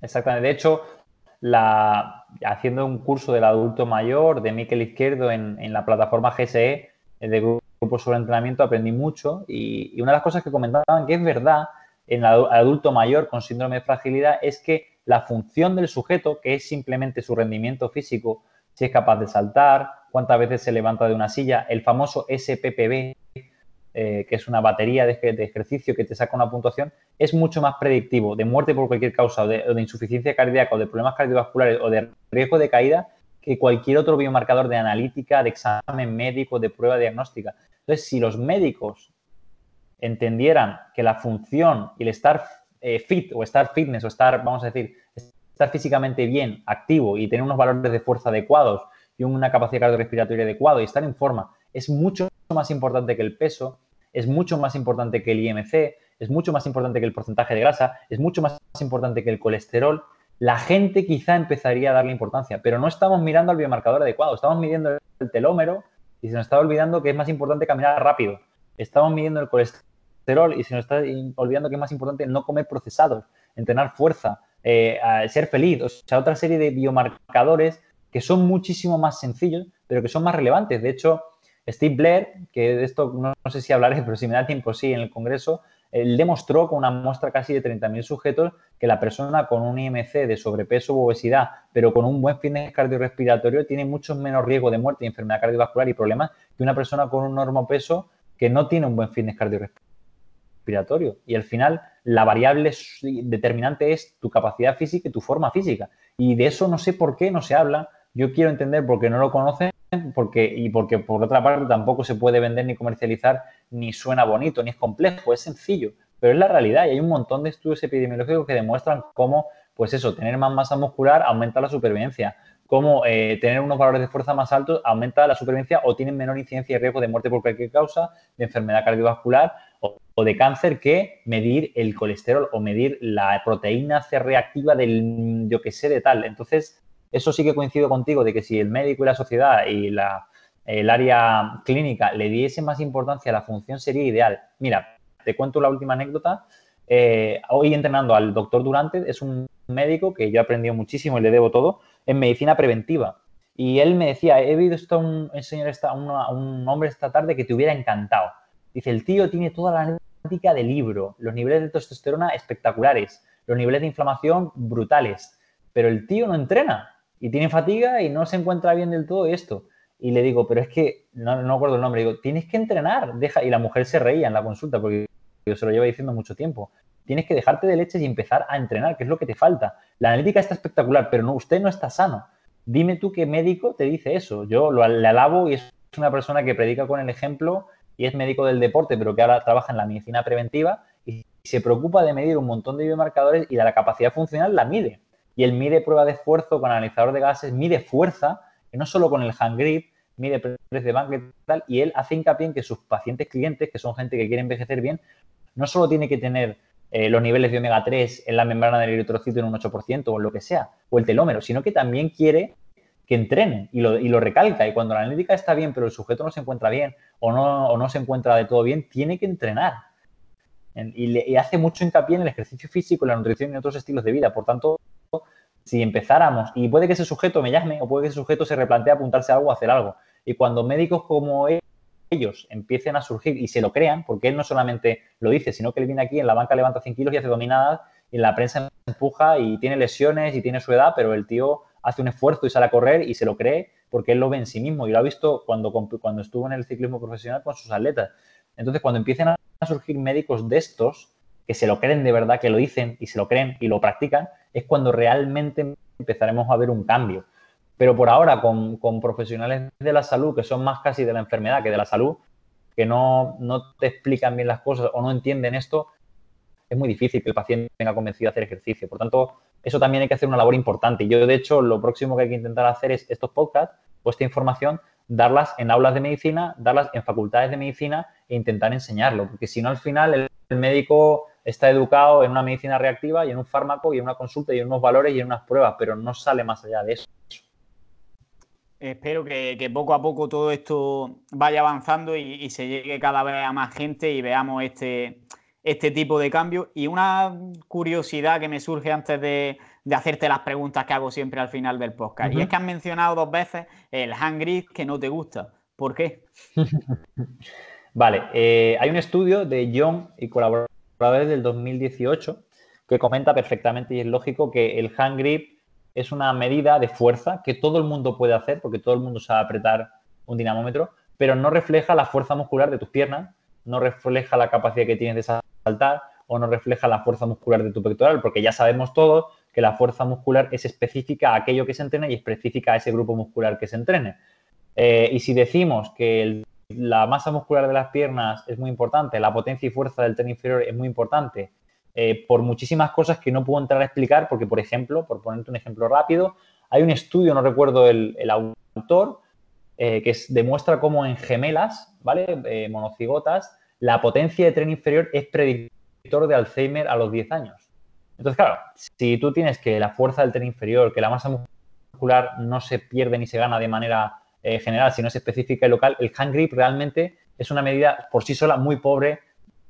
Exactamente. De hecho, haciendo un curso del adulto mayor de Miquel Izquierdo en, la plataforma GSE de Google por sobre entrenamiento aprendí mucho y, una de las cosas que comentaban que es verdad en el adulto mayor con síndrome de fragilidad es que la función del sujeto, que es simplemente su rendimiento físico, si es capaz de saltar, cuántas veces se levanta de una silla, el famoso SPPB, eh, que es una batería de, ejercicio que te saca una puntuación, es mucho más predictivo de muerte por cualquier causa, de, o de insuficiencia cardíaca, o de problemas cardiovasculares, o de riesgo de caída, que cualquier otro biomarcador de analítica, de examen médico, de prueba diagnóstica. Entonces, si los médicos entendieran que la función y el estar eh, fit o estar fitness o estar, vamos a decir, estar físicamente bien, activo y tener unos valores de fuerza adecuados y una capacidad cardiorrespiratoria adecuada y estar en forma es mucho más importante que el peso, es mucho más importante que el IMC, es mucho más importante que el porcentaje de grasa, es mucho más importante que el colesterol la gente quizá empezaría a darle importancia, pero no estamos mirando al biomarcador adecuado, estamos midiendo el telómero y se nos está olvidando que es más importante caminar rápido, estamos midiendo el colesterol y se nos está olvidando que es más importante no comer procesados, entrenar fuerza, eh, ser feliz, o sea, otra serie de biomarcadores que son muchísimo más sencillos, pero que son más relevantes. De hecho, Steve Blair, que de esto no, no sé si hablaré, pero si me da tiempo, sí, en el Congreso, él demostró con una muestra casi de 30.000 sujetos que la persona con un IMC de sobrepeso u obesidad, pero con un buen fitness cardiorrespiratorio, tiene mucho menos riesgo de muerte, y enfermedad cardiovascular y problemas que una persona con un peso que no tiene un buen fitness cardiorrespiratorio. Y al final, la variable determinante es tu capacidad física y tu forma física. Y de eso no sé por qué no se habla. Yo quiero entender por qué no lo conocen porque, y porque por otra parte tampoco se puede vender ni comercializar, ni suena bonito, ni es complejo, es sencillo, pero es la realidad y hay un montón de estudios epidemiológicos que demuestran cómo, pues eso, tener más masa muscular aumenta la supervivencia, cómo eh, tener unos valores de fuerza más altos aumenta la supervivencia o tienen menor incidencia y riesgo de muerte por cualquier causa, de enfermedad cardiovascular o, o de cáncer que medir el colesterol o medir la proteína C reactiva del, yo que sé, de tal. Entonces, eso sí que coincido contigo de que si el médico y la sociedad y el área clínica le diese más importancia a la función sería ideal. Mira, te cuento la última anécdota. Eh, hoy entrenando al doctor Durante, es un médico que yo he aprendido muchísimo y le debo todo, en medicina preventiva. Y él me decía, he visto a un, señor un hombre esta tarde que te hubiera encantado. Dice, el tío tiene toda la analítica del libro, los niveles de testosterona espectaculares, los niveles de inflamación brutales, pero el tío no entrena y tiene fatiga y no se encuentra bien del todo esto. Y le digo, pero es que, no, no acuerdo el nombre, digo, tienes que entrenar, deja, y la mujer se reía en la consulta porque yo se lo llevo diciendo mucho tiempo, tienes que dejarte de leches y empezar a entrenar, que es lo que te falta. La analítica está espectacular, pero no, usted no está sano. Dime tú qué médico te dice eso. Yo lo, le alabo y es una persona que predica con el ejemplo y es médico del deporte, pero que ahora trabaja en la medicina preventiva y se preocupa de medir un montón de biomarcadores y de la capacidad funcional la mide y él mide prueba de esfuerzo con analizador de gases, mide fuerza, no solo con el hand grip, mide precio de banca y tal, y él hace hincapié en que sus pacientes clientes, que son gente que quiere envejecer bien, no solo tiene que tener eh, los niveles de omega 3 en la membrana del eritrocito en un 8% o lo que sea, o el telómero, sino que también quiere que entrenen y lo, y lo, recalca. Y cuando la analítica está bien, pero el sujeto no se encuentra bien o no, o no se encuentra de todo bien, tiene que entrenar. y, le, hace mucho hincapié en el ejercicio físico, la nutrición y otros estilos de vida. Por tanto, si empezáramos, y puede que ese sujeto me llame o puede que ese sujeto se replantee apuntarse a algo hacer algo. Y cuando médicos como ellos empiecen a surgir y se lo crean, porque él no solamente lo dice, sino que él viene aquí en la banca, levanta 100 kilos y hace dominadas, y en la prensa empuja y tiene lesiones y tiene su edad, pero el tío hace un esfuerzo y sale a correr y se lo cree porque él lo ve en sí mismo y lo ha visto cuando, cuando estuvo en el ciclismo profesional con sus atletas. Entonces, cuando empiecen a surgir médicos de estos, que se lo creen de verdad, que lo dicen y se lo creen y lo practican, es cuando realmente empezaremos a ver un cambio. Pero por ahora, con, profesionales de la salud, que son más casi de la enfermedad que de la salud, que no, te explican bien las cosas o no entienden esto, es muy difícil que el paciente tenga convencido a hacer ejercicio. Por tanto, eso también hay que hacer una labor importante. yo, de hecho, lo próximo que hay que intentar hacer es estos podcasts o esta información, darlas en aulas de medicina, darlas en facultades de medicina e intentar enseñarlo. Porque si no, al final el médico está educado en una medicina reactiva y en un fármaco y en una consulta y en unos valores y en unas pruebas, pero no sale más allá de eso. Espero que, poco a poco todo esto vaya avanzando y, se llegue cada vez a más gente y veamos este, este tipo de cambio. Y una curiosidad que me surge antes de, hacerte las preguntas que hago siempre al final del podcast. Y es que has mencionado dos veces el hand que no te gusta. ¿Por qué? vale, eh, hay un estudio de John y colaboradores desde del 2018, que comenta perfectamente y es lógico que el hand grip es una medida de fuerza que todo el mundo puede hacer, porque todo el mundo sabe apretar un dinamómetro, pero no refleja la fuerza muscular de tus piernas, no refleja la capacidad que tienes de saltar o no refleja la fuerza muscular de tu pectoral, porque ya sabemos todos que la fuerza muscular es específica a aquello que se entrena y específica a ese grupo muscular que se entrene. Eh, y si decimos que el la masa muscular de las piernas es muy importante, la potencia y fuerza del tren inferior es muy importante, eh, por muchísimas cosas que no puedo entrar a explicar, porque, por ejemplo, por ponerte un ejemplo rápido, hay un estudio, no recuerdo el, autor, eh, que demuestra cómo en gemelas, ¿vale? Eh, monocigotas, la potencia de tren inferior es predictor de Alzheimer a los 10 años. Entonces, claro, si tú tienes que la fuerza del tren inferior, que la masa muscular no se pierde ni se gana de manera eh, general, si no es específica y local, el hand grip realmente es una medida por sí sola muy pobre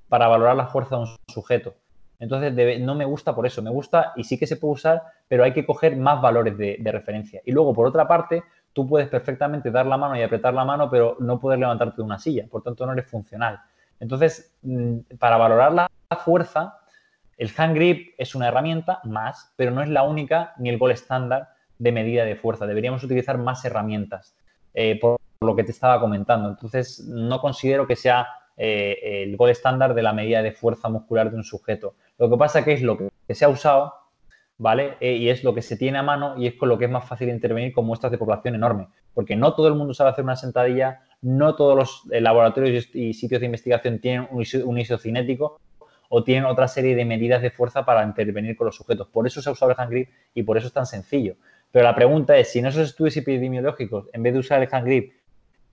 para valorar la fuerza de un sujeto. Entonces no me gusta por eso, me gusta y sí que se puede usar, pero hay que coger más valores de, de, referencia. Y luego, por otra parte, tú puedes perfectamente dar la mano y apretar la mano, pero no poder levantarte de una silla, por tanto no eres funcional. Entonces, mm, para valorar la fuerza, el hand grip es una herramienta más, pero no es la única ni el gol estándar de medida de fuerza. Deberíamos utilizar más herramientas. Eh, por lo que te estaba comentando. Entonces, no considero que sea eh, el gol estándar de la medida de fuerza muscular de un sujeto. Lo que pasa que es lo que se ha usado, ¿vale? Eh, y es lo que se tiene a mano y es con lo que es más fácil intervenir con muestras de población enorme. Porque no todo el mundo sabe hacer una sentadilla, no todos los laboratorios y sitios de investigación tienen un, isocinético o tienen otra serie de medidas de fuerza para intervenir con los sujetos. Por eso se ha usado el hand grip y por eso es tan sencillo. Pero la pregunta es, si en esos estudios epidemiológicos, en vez de usar el hand grip,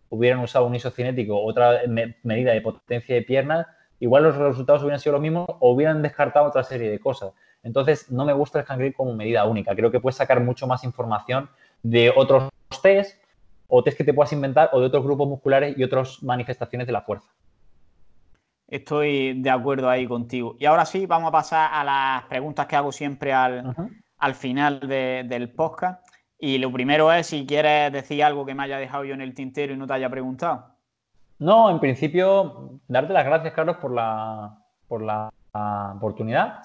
hubieran usado un isocinético, otra medida de potencia de pierna, igual los resultados hubieran sido los mismos o hubieran descartado otra serie de cosas. Entonces, no me gusta el hand grip como medida única. Creo que puedes sacar mucho más información de otros test o test que te puedas inventar o de otros grupos musculares y otras manifestaciones de la fuerza. Estoy de acuerdo ahí contigo. Y ahora sí, vamos a pasar a las preguntas que hago siempre al, al final del podcast. Y lo primero es si quieres decir algo que me haya dejado yo en el tintero y no te haya preguntado. No, en principio, darte las gracias, Carlos, por la, por la oportunidad,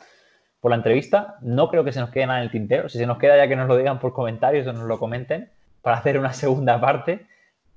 por la entrevista. No creo que se nos quede nada en el tintero. Si se nos queda, ya que nos lo digan por comentarios o nos lo comenten para hacer una segunda parte.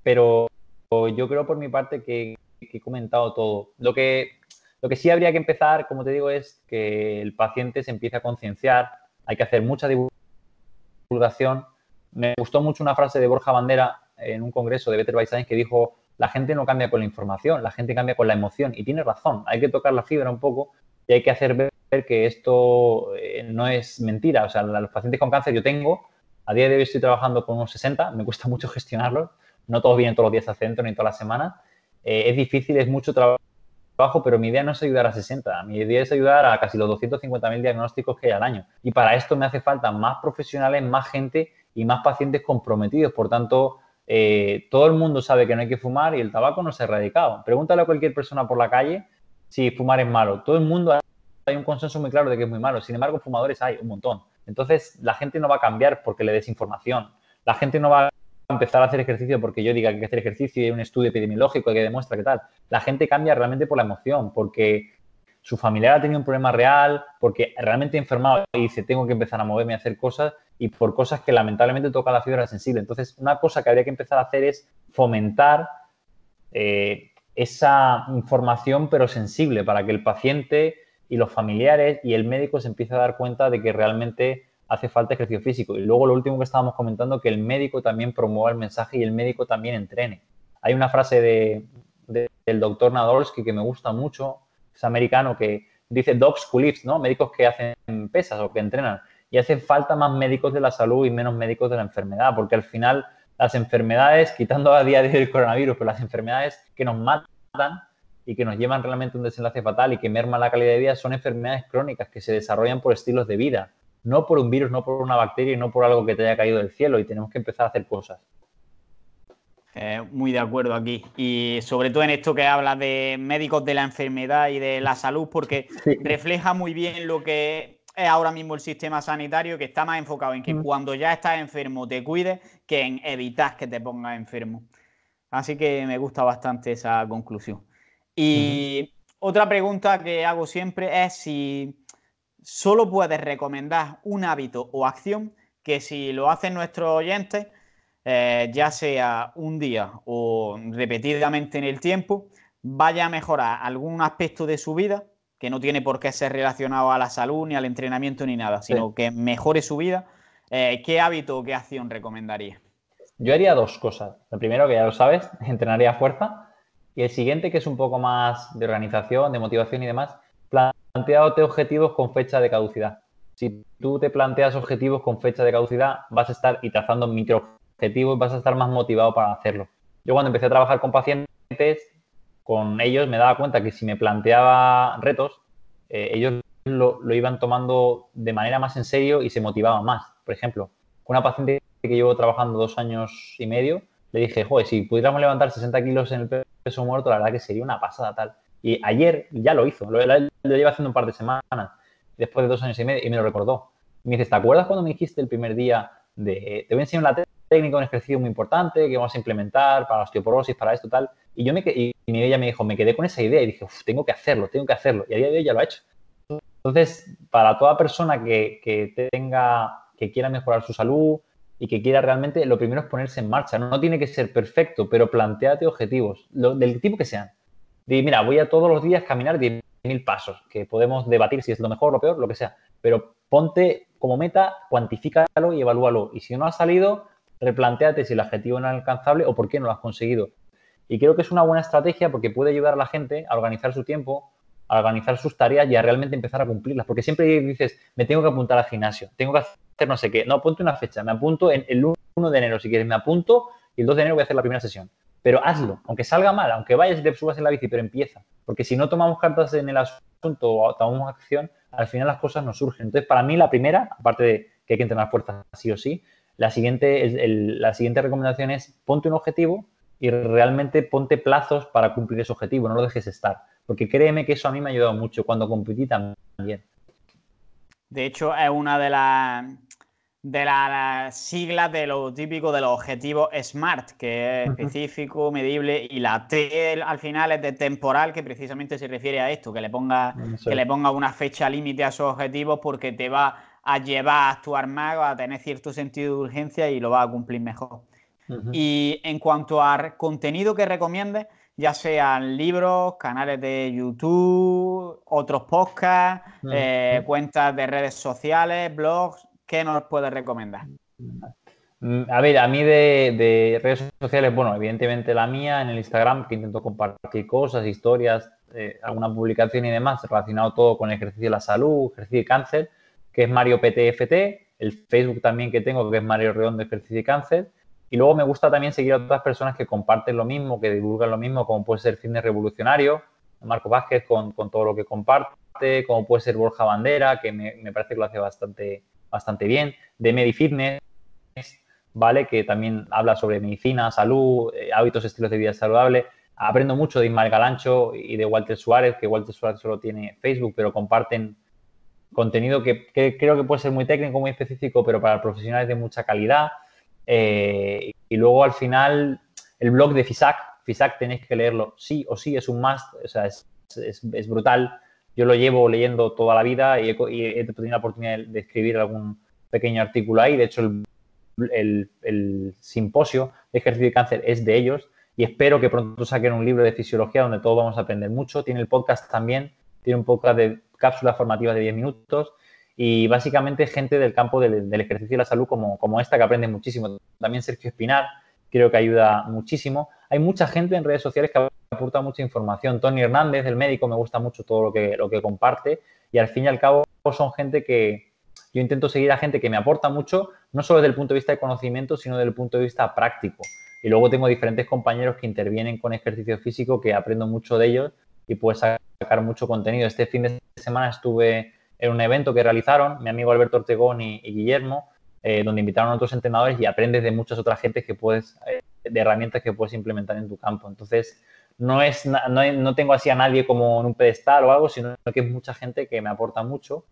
Pero yo creo por mi parte que, he comentado todo. Lo que, lo que sí habría que empezar, como te digo, es que el paciente se empiece a concienciar hay que hacer mucha divulgación. Me gustó mucho una frase de Borja Bandera en un congreso de Better by Science que dijo, la gente no cambia con la información, la gente cambia con la emoción. Y tiene razón, hay que tocar la fibra un poco y hay que hacer ver que esto eh, no es mentira. O sea, los pacientes con cáncer yo tengo, a día de hoy estoy trabajando con unos 60, me cuesta mucho gestionarlos, no todos vienen todos los días al centro ni toda la semana. Eh, es difícil, es mucho trabajo bajo, pero mi idea no es ayudar a 60, mi idea es ayudar a casi los 250.000 diagnósticos que hay al año. Y para esto me hace falta más profesionales, más gente y más pacientes comprometidos. Por tanto, eh, todo el mundo sabe que no hay que fumar y el tabaco no se ha erradicado. Pregúntale a cualquier persona por la calle si fumar es malo. Todo el mundo hay un consenso muy claro de que es muy malo. Sin embargo, fumadores hay un montón. Entonces, la gente no va a cambiar porque le des información. La gente no va a empezar a hacer ejercicio porque yo diga que hay que hacer ejercicio y hay un estudio epidemiológico que demuestra que tal. La gente cambia realmente por la emoción, porque su familiar ha tenido un problema real, porque realmente enfermado y dice, tengo que empezar a moverme a hacer cosas y por cosas que lamentablemente toca la fibra sensible. Entonces, una cosa que habría que empezar a hacer es fomentar eh, esa información, pero sensible, para que el paciente y los familiares y el médico se empiece a dar cuenta de que realmente hace falta ejercicio físico. Y luego lo último que estábamos comentando, que el médico también promueva el mensaje y el médico también entrene. Hay una frase del doctor Nadolsky que me gusta mucho, es americano, que dice docs who ¿no? Médicos que hacen pesas o que entrenan. Y hace falta más médicos de la salud y menos médicos de la enfermedad, porque al final las enfermedades, quitando a día de hoy el coronavirus, pero las enfermedades que nos matan y que nos llevan realmente a un desenlace fatal y que merman la calidad de vida son enfermedades crónicas que se desarrollan por estilos de vida no por un virus, no por una bacteria y no por algo que te haya caído del cielo y tenemos que empezar a hacer cosas. Eh, muy de acuerdo aquí. Y sobre todo en esto que habla de médicos de la enfermedad y de la salud, porque refleja muy bien lo que es ahora mismo el sistema sanitario, que está más enfocado en que mm. cuando ya estás enfermo te cuides que en evitar que te pongas enfermo. Así que me gusta bastante esa conclusión. Y otra pregunta que hago siempre es si solo puedes recomendar un hábito o acción que si lo hacen nuestros oyentes, eh, ya sea un día o repetidamente en el tiempo, vaya a mejorar algún aspecto de su vida que no tiene por qué ser relacionado a la salud, ni al entrenamiento, ni nada, sino que mejore su vida, eh, ¿qué hábito o qué acción recomendaría? Yo haría dos cosas. Lo primero, que ya lo sabes, entrenaría fuerza. Y el siguiente, que es un poco más de organización, de motivación y demás, tus objetivos con fecha de caducidad. Si tú te planteas objetivos con fecha de caducidad, vas a estar y trazando microobjetivos, vas a estar más motivado para hacerlo. Yo cuando empecé a trabajar con pacientes, con ellos me daba cuenta que si me planteaba retos, eh, ellos lo, iban tomando de manera más en serio y se motivaban más. Por ejemplo, una paciente que llevo trabajando dos años y medio, le dije, joder, si pudiéramos levantar 60 kilos en el peso muerto, la verdad que sería una pasada tal. Y ayer ya lo hizo, lo, lo lleva haciendo un par de semanas, después de dos años y medio, y me lo recordó. Me dice, ¿te acuerdas cuando me dijiste el primer día de, te voy a enseñar la técnica, un ejercicio muy importante que vamos a implementar para la osteoporosis, para esto, tal? Y yo me y ella me dijo, me quedé con esa idea y dije, tengo que hacerlo, tengo que hacerlo. Y a día de hoy ya lo ha hecho. Entonces, para toda persona que, que tenga, que quiera mejorar su salud, y que quiera realmente, lo primero es ponerse en marcha. No, tiene que ser perfecto, pero planteate objetivos, del tipo que sean. Di, mira, voy a todos los días caminar mil pasos, que podemos debatir si es lo mejor, lo peor, lo que sea, pero ponte como meta, cuantifícalo y evalúalo. Y si no ha salido, replanteate si el objetivo no es alcanzable o por qué no lo has conseguido. Y creo que es una buena estrategia porque puede ayudar a la gente a organizar su tiempo, a organizar sus tareas y a realmente empezar a cumplirlas. Porque siempre dices, me tengo que apuntar al gimnasio, tengo que hacer no sé qué. No, ponte una fecha, me apunto en el 1 de enero si quieres, me apunto y el 2 de enero voy a hacer la primera sesión pero hazlo, aunque salga mal, aunque vayas y te subas en la bici, pero empieza. Porque si no tomamos cartas en el asunto o tomamos acción, al final las cosas no surgen. Entonces, para mí la primera, aparte de que hay que entrenar fuerzas sí o sí, la siguiente, la siguiente recomendación es ponte un objetivo y realmente ponte plazos para cumplir ese objetivo, no lo dejes estar. Porque créeme que eso a mí me ha ayudado mucho cuando competí también. De hecho, es una de las de las siglas de lo típico de los objetivos SMART, que es específico, medible, y la T al final es de temporal, que precisamente se refiere a esto, que le ponga, que le ponga una fecha límite a esos objetivos porque te va a llevar a actuar más, a tener cierto sentido de urgencia y lo va a cumplir mejor. Y en cuanto al contenido que recomiendes, ya sean libros, canales de YouTube, otros podcasts, eh, cuentas de redes sociales, blogs, ¿qué nos puede recomendar? Mm, a ver, a mí de, redes sociales, bueno, evidentemente la mía en el Instagram, que intento compartir cosas, historias, eh, alguna publicación y demás, relacionado todo con el ejercicio de la salud, ejercicio de cáncer, que es Mario PTFT, el Facebook también que tengo, que es Mario Redondo Ejercicio y Cáncer, y luego me gusta también seguir a otras personas que comparten lo mismo, que divulgan lo mismo, como puede ser Cine Revolucionario, Marco Vázquez con, todo lo que comparte, como puede ser Borja Bandera, que me, me parece que lo hace bastante bastante bien, de MediFitness, ¿vale? Que también habla sobre medicina, salud, eh, hábitos, estilos de vida saludable. Aprendo mucho de Ismael Galancho y de Walter Suárez, que Walter Suárez solo tiene Facebook, pero comparten contenido que, creo que puede ser muy técnico, muy específico, pero para profesionales de mucha calidad. Eh, y luego al final, el blog de FISAC, FISAC tenéis que leerlo sí o sí, es un must, o sea, es brutal yo lo llevo leyendo toda la vida y he, tenido la oportunidad de, escribir algún pequeño artículo ahí. De hecho, el, simposio de ejercicio y cáncer es de ellos y espero que pronto saquen un libro de fisiología donde todos vamos a aprender mucho. Tiene el podcast también, tiene un podcast de cápsulas formativas de 10 minutos y básicamente gente del campo del, ejercicio y la salud como, como esta que aprende muchísimo. También Sergio Espinar, creo que ayuda muchísimo hay mucha gente en redes sociales que aporta mucha información. Tony Hernández, el médico, me gusta mucho todo lo que, comparte y al fin y al cabo son gente que yo intento seguir a gente que me aporta mucho, no solo desde el punto de vista de conocimiento, sino desde el punto de vista práctico. Y luego tengo diferentes compañeros que intervienen con ejercicio físico, que aprendo mucho de ellos y puedes sacar mucho contenido. Este fin de semana estuve en un evento que realizaron mi amigo Alberto Ortegón y, Guillermo, eh, donde invitaron a otros entrenadores y aprendes de muchas otras gentes que puedes eh, de herramientas que puedes implementar en tu campo. Entonces, no, es, no, no, tengo así a nadie como en un pedestal o algo, sino que es mucha gente que me aporta mucho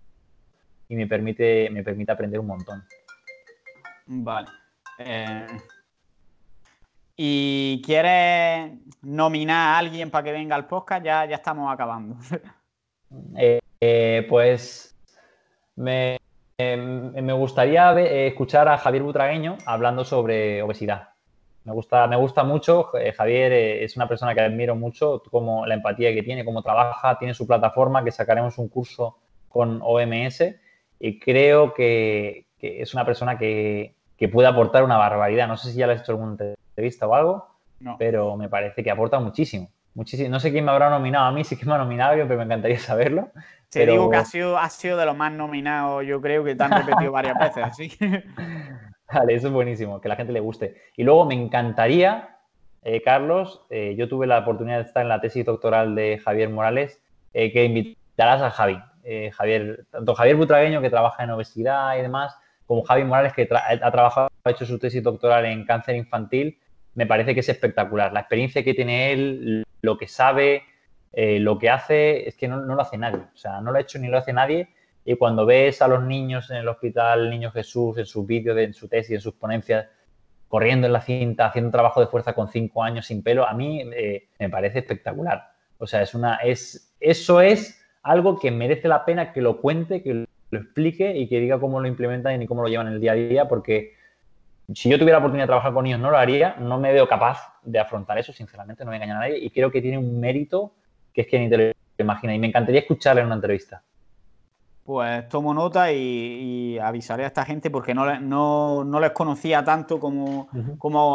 y me permite, me permite aprender un montón. Vale. Eh, ¿Y quieres nominar a alguien para que venga al podcast? Ya, ya estamos acabando. Eh, eh, pues me, me gustaría escuchar a Javier Butragueño hablando sobre obesidad me gusta, me gusta mucho. Eh, Javier eh, es una persona que admiro mucho, como la empatía que tiene, cómo trabaja, tiene su plataforma, que sacaremos un curso con OMS. Y creo que, es una persona que, puede aportar una barbaridad. No sé si ya le has hecho alguna entrevista o algo, pero me parece que aporta muchísimo. Muchísimo. No sé quién me habrá nominado a mí, sí que me ha nominado, yo, pero me encantaría saberlo. Te digo que ha sido, ha sido de los más nominados, yo creo que te han repetido varias veces. ¿sí? Vale, eso es buenísimo, que la gente le guste. Y luego me encantaría, eh, Carlos, eh, yo tuve la oportunidad de estar en la tesis doctoral de Javier Morales, eh, que invitarás a Javi. Javier, tanto Javier Butragueño, que trabaja en obesidad y demás, como Javi Morales, que ha trabajado, ha hecho su tesis doctoral en cáncer infantil, me parece que es espectacular. La experiencia que tiene él, lo que sabe, lo que hace, es que no lo hace nadie. O sea, no lo ha hecho ni lo hace nadie y cuando ves a los niños en el hospital, Niño Jesús, en sus vídeos, en su tesis, en sus ponencias, corriendo en la cinta, haciendo un trabajo de fuerza con cinco años sin pelo, a mí eh, me parece espectacular. O sea, es una, es, eso es algo que merece la pena que lo cuente, que lo explique y que diga cómo lo implementan y cómo lo llevan en el día a día, porque si yo tuviera la oportunidad de trabajar con niños, no lo haría, no me veo capaz de afrontar eso, sinceramente, no me engaña a nadie, y creo que tiene un mérito que es que ni te lo imaginas, y me encantaría escucharle en una entrevista. Pues tomo nota y, avisaré a esta gente porque no, no, no les conocía tanto como,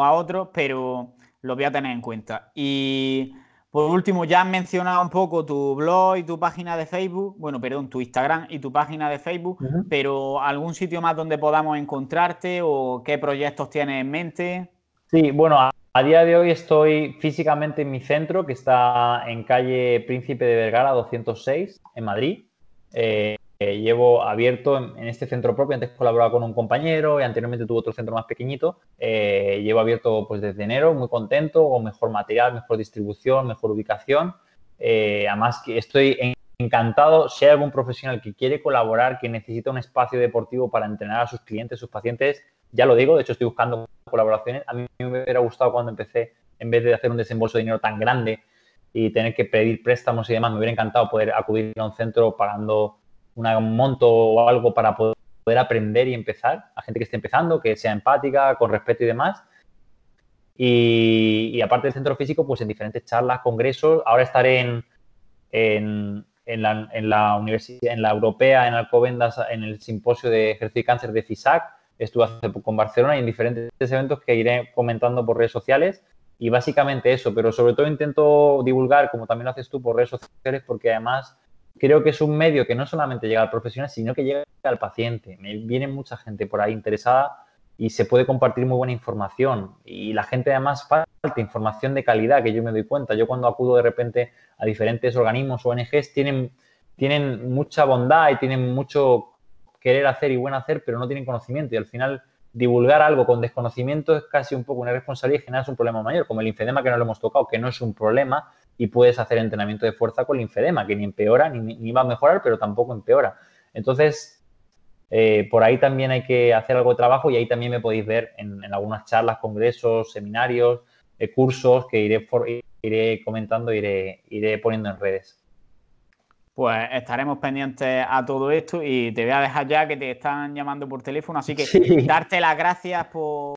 a otros, pero los voy a tener en cuenta. Y por último, ya has mencionado un poco tu blog y tu página de Facebook, bueno, perdón, tu Instagram y tu página de Facebook, pero ¿algún sitio más donde podamos encontrarte o qué proyectos tienes en mente? Sí, bueno, a, día de hoy estoy físicamente en mi centro, que está en calle Príncipe de Vergara 206, en Madrid. Eh, eh, llevo abierto en, este centro propio. Antes colaboraba con un compañero y anteriormente tuve otro centro más pequeñito. Eh, llevo abierto pues desde enero, muy contento, con mejor material, mejor distribución, mejor ubicación. Eh, además, que estoy encantado. Si hay algún profesional que quiere colaborar, que necesita un espacio deportivo para entrenar a sus clientes, sus pacientes, ya lo digo. De hecho, estoy buscando colaboraciones. A mí me hubiera gustado cuando empecé, en vez de hacer un desembolso de dinero tan grande y tener que pedir préstamos y demás, me hubiera encantado poder acudir a un centro pagando un monto o algo para poder aprender y empezar a gente que esté empezando, que sea empática, con respeto y demás. Y, aparte del centro físico, pues en diferentes charlas, congresos. Ahora estaré en, en, la, universidad, en la europea, en Alcobendas, en el simposio de ejercicio y cáncer de FISAC. Estuve con Barcelona y en diferentes eventos que iré comentando por redes sociales. Y básicamente eso, pero sobre todo intento divulgar, como también lo haces tú, por redes sociales, porque además creo que es un medio que no solamente llega al profesional, sino que llega al paciente. viene mucha gente por ahí interesada y se puede compartir muy buena información. Y la gente además falta información de calidad, que yo me doy cuenta. Yo cuando acudo de repente a diferentes organismos o ONGs, tienen, tienen mucha bondad y tienen mucho querer hacer y buen hacer, pero no tienen conocimiento. Y al final divulgar algo con desconocimiento es casi un poco una responsabilidad y genera un problema mayor, como el infedema que no lo hemos tocado, que no es un problema, y puedes hacer entrenamiento de fuerza con linfedema, que ni empeora, ni, va a mejorar, pero tampoco empeora. Entonces, eh, por ahí también hay que hacer algo de trabajo y ahí también me podéis ver en, algunas charlas, congresos, seminarios, eh, cursos que iré, iré comentando, iré, iré poniendo en redes. Pues estaremos pendientes a todo esto y te voy a dejar ya que te están llamando por teléfono, así que darte las gracias por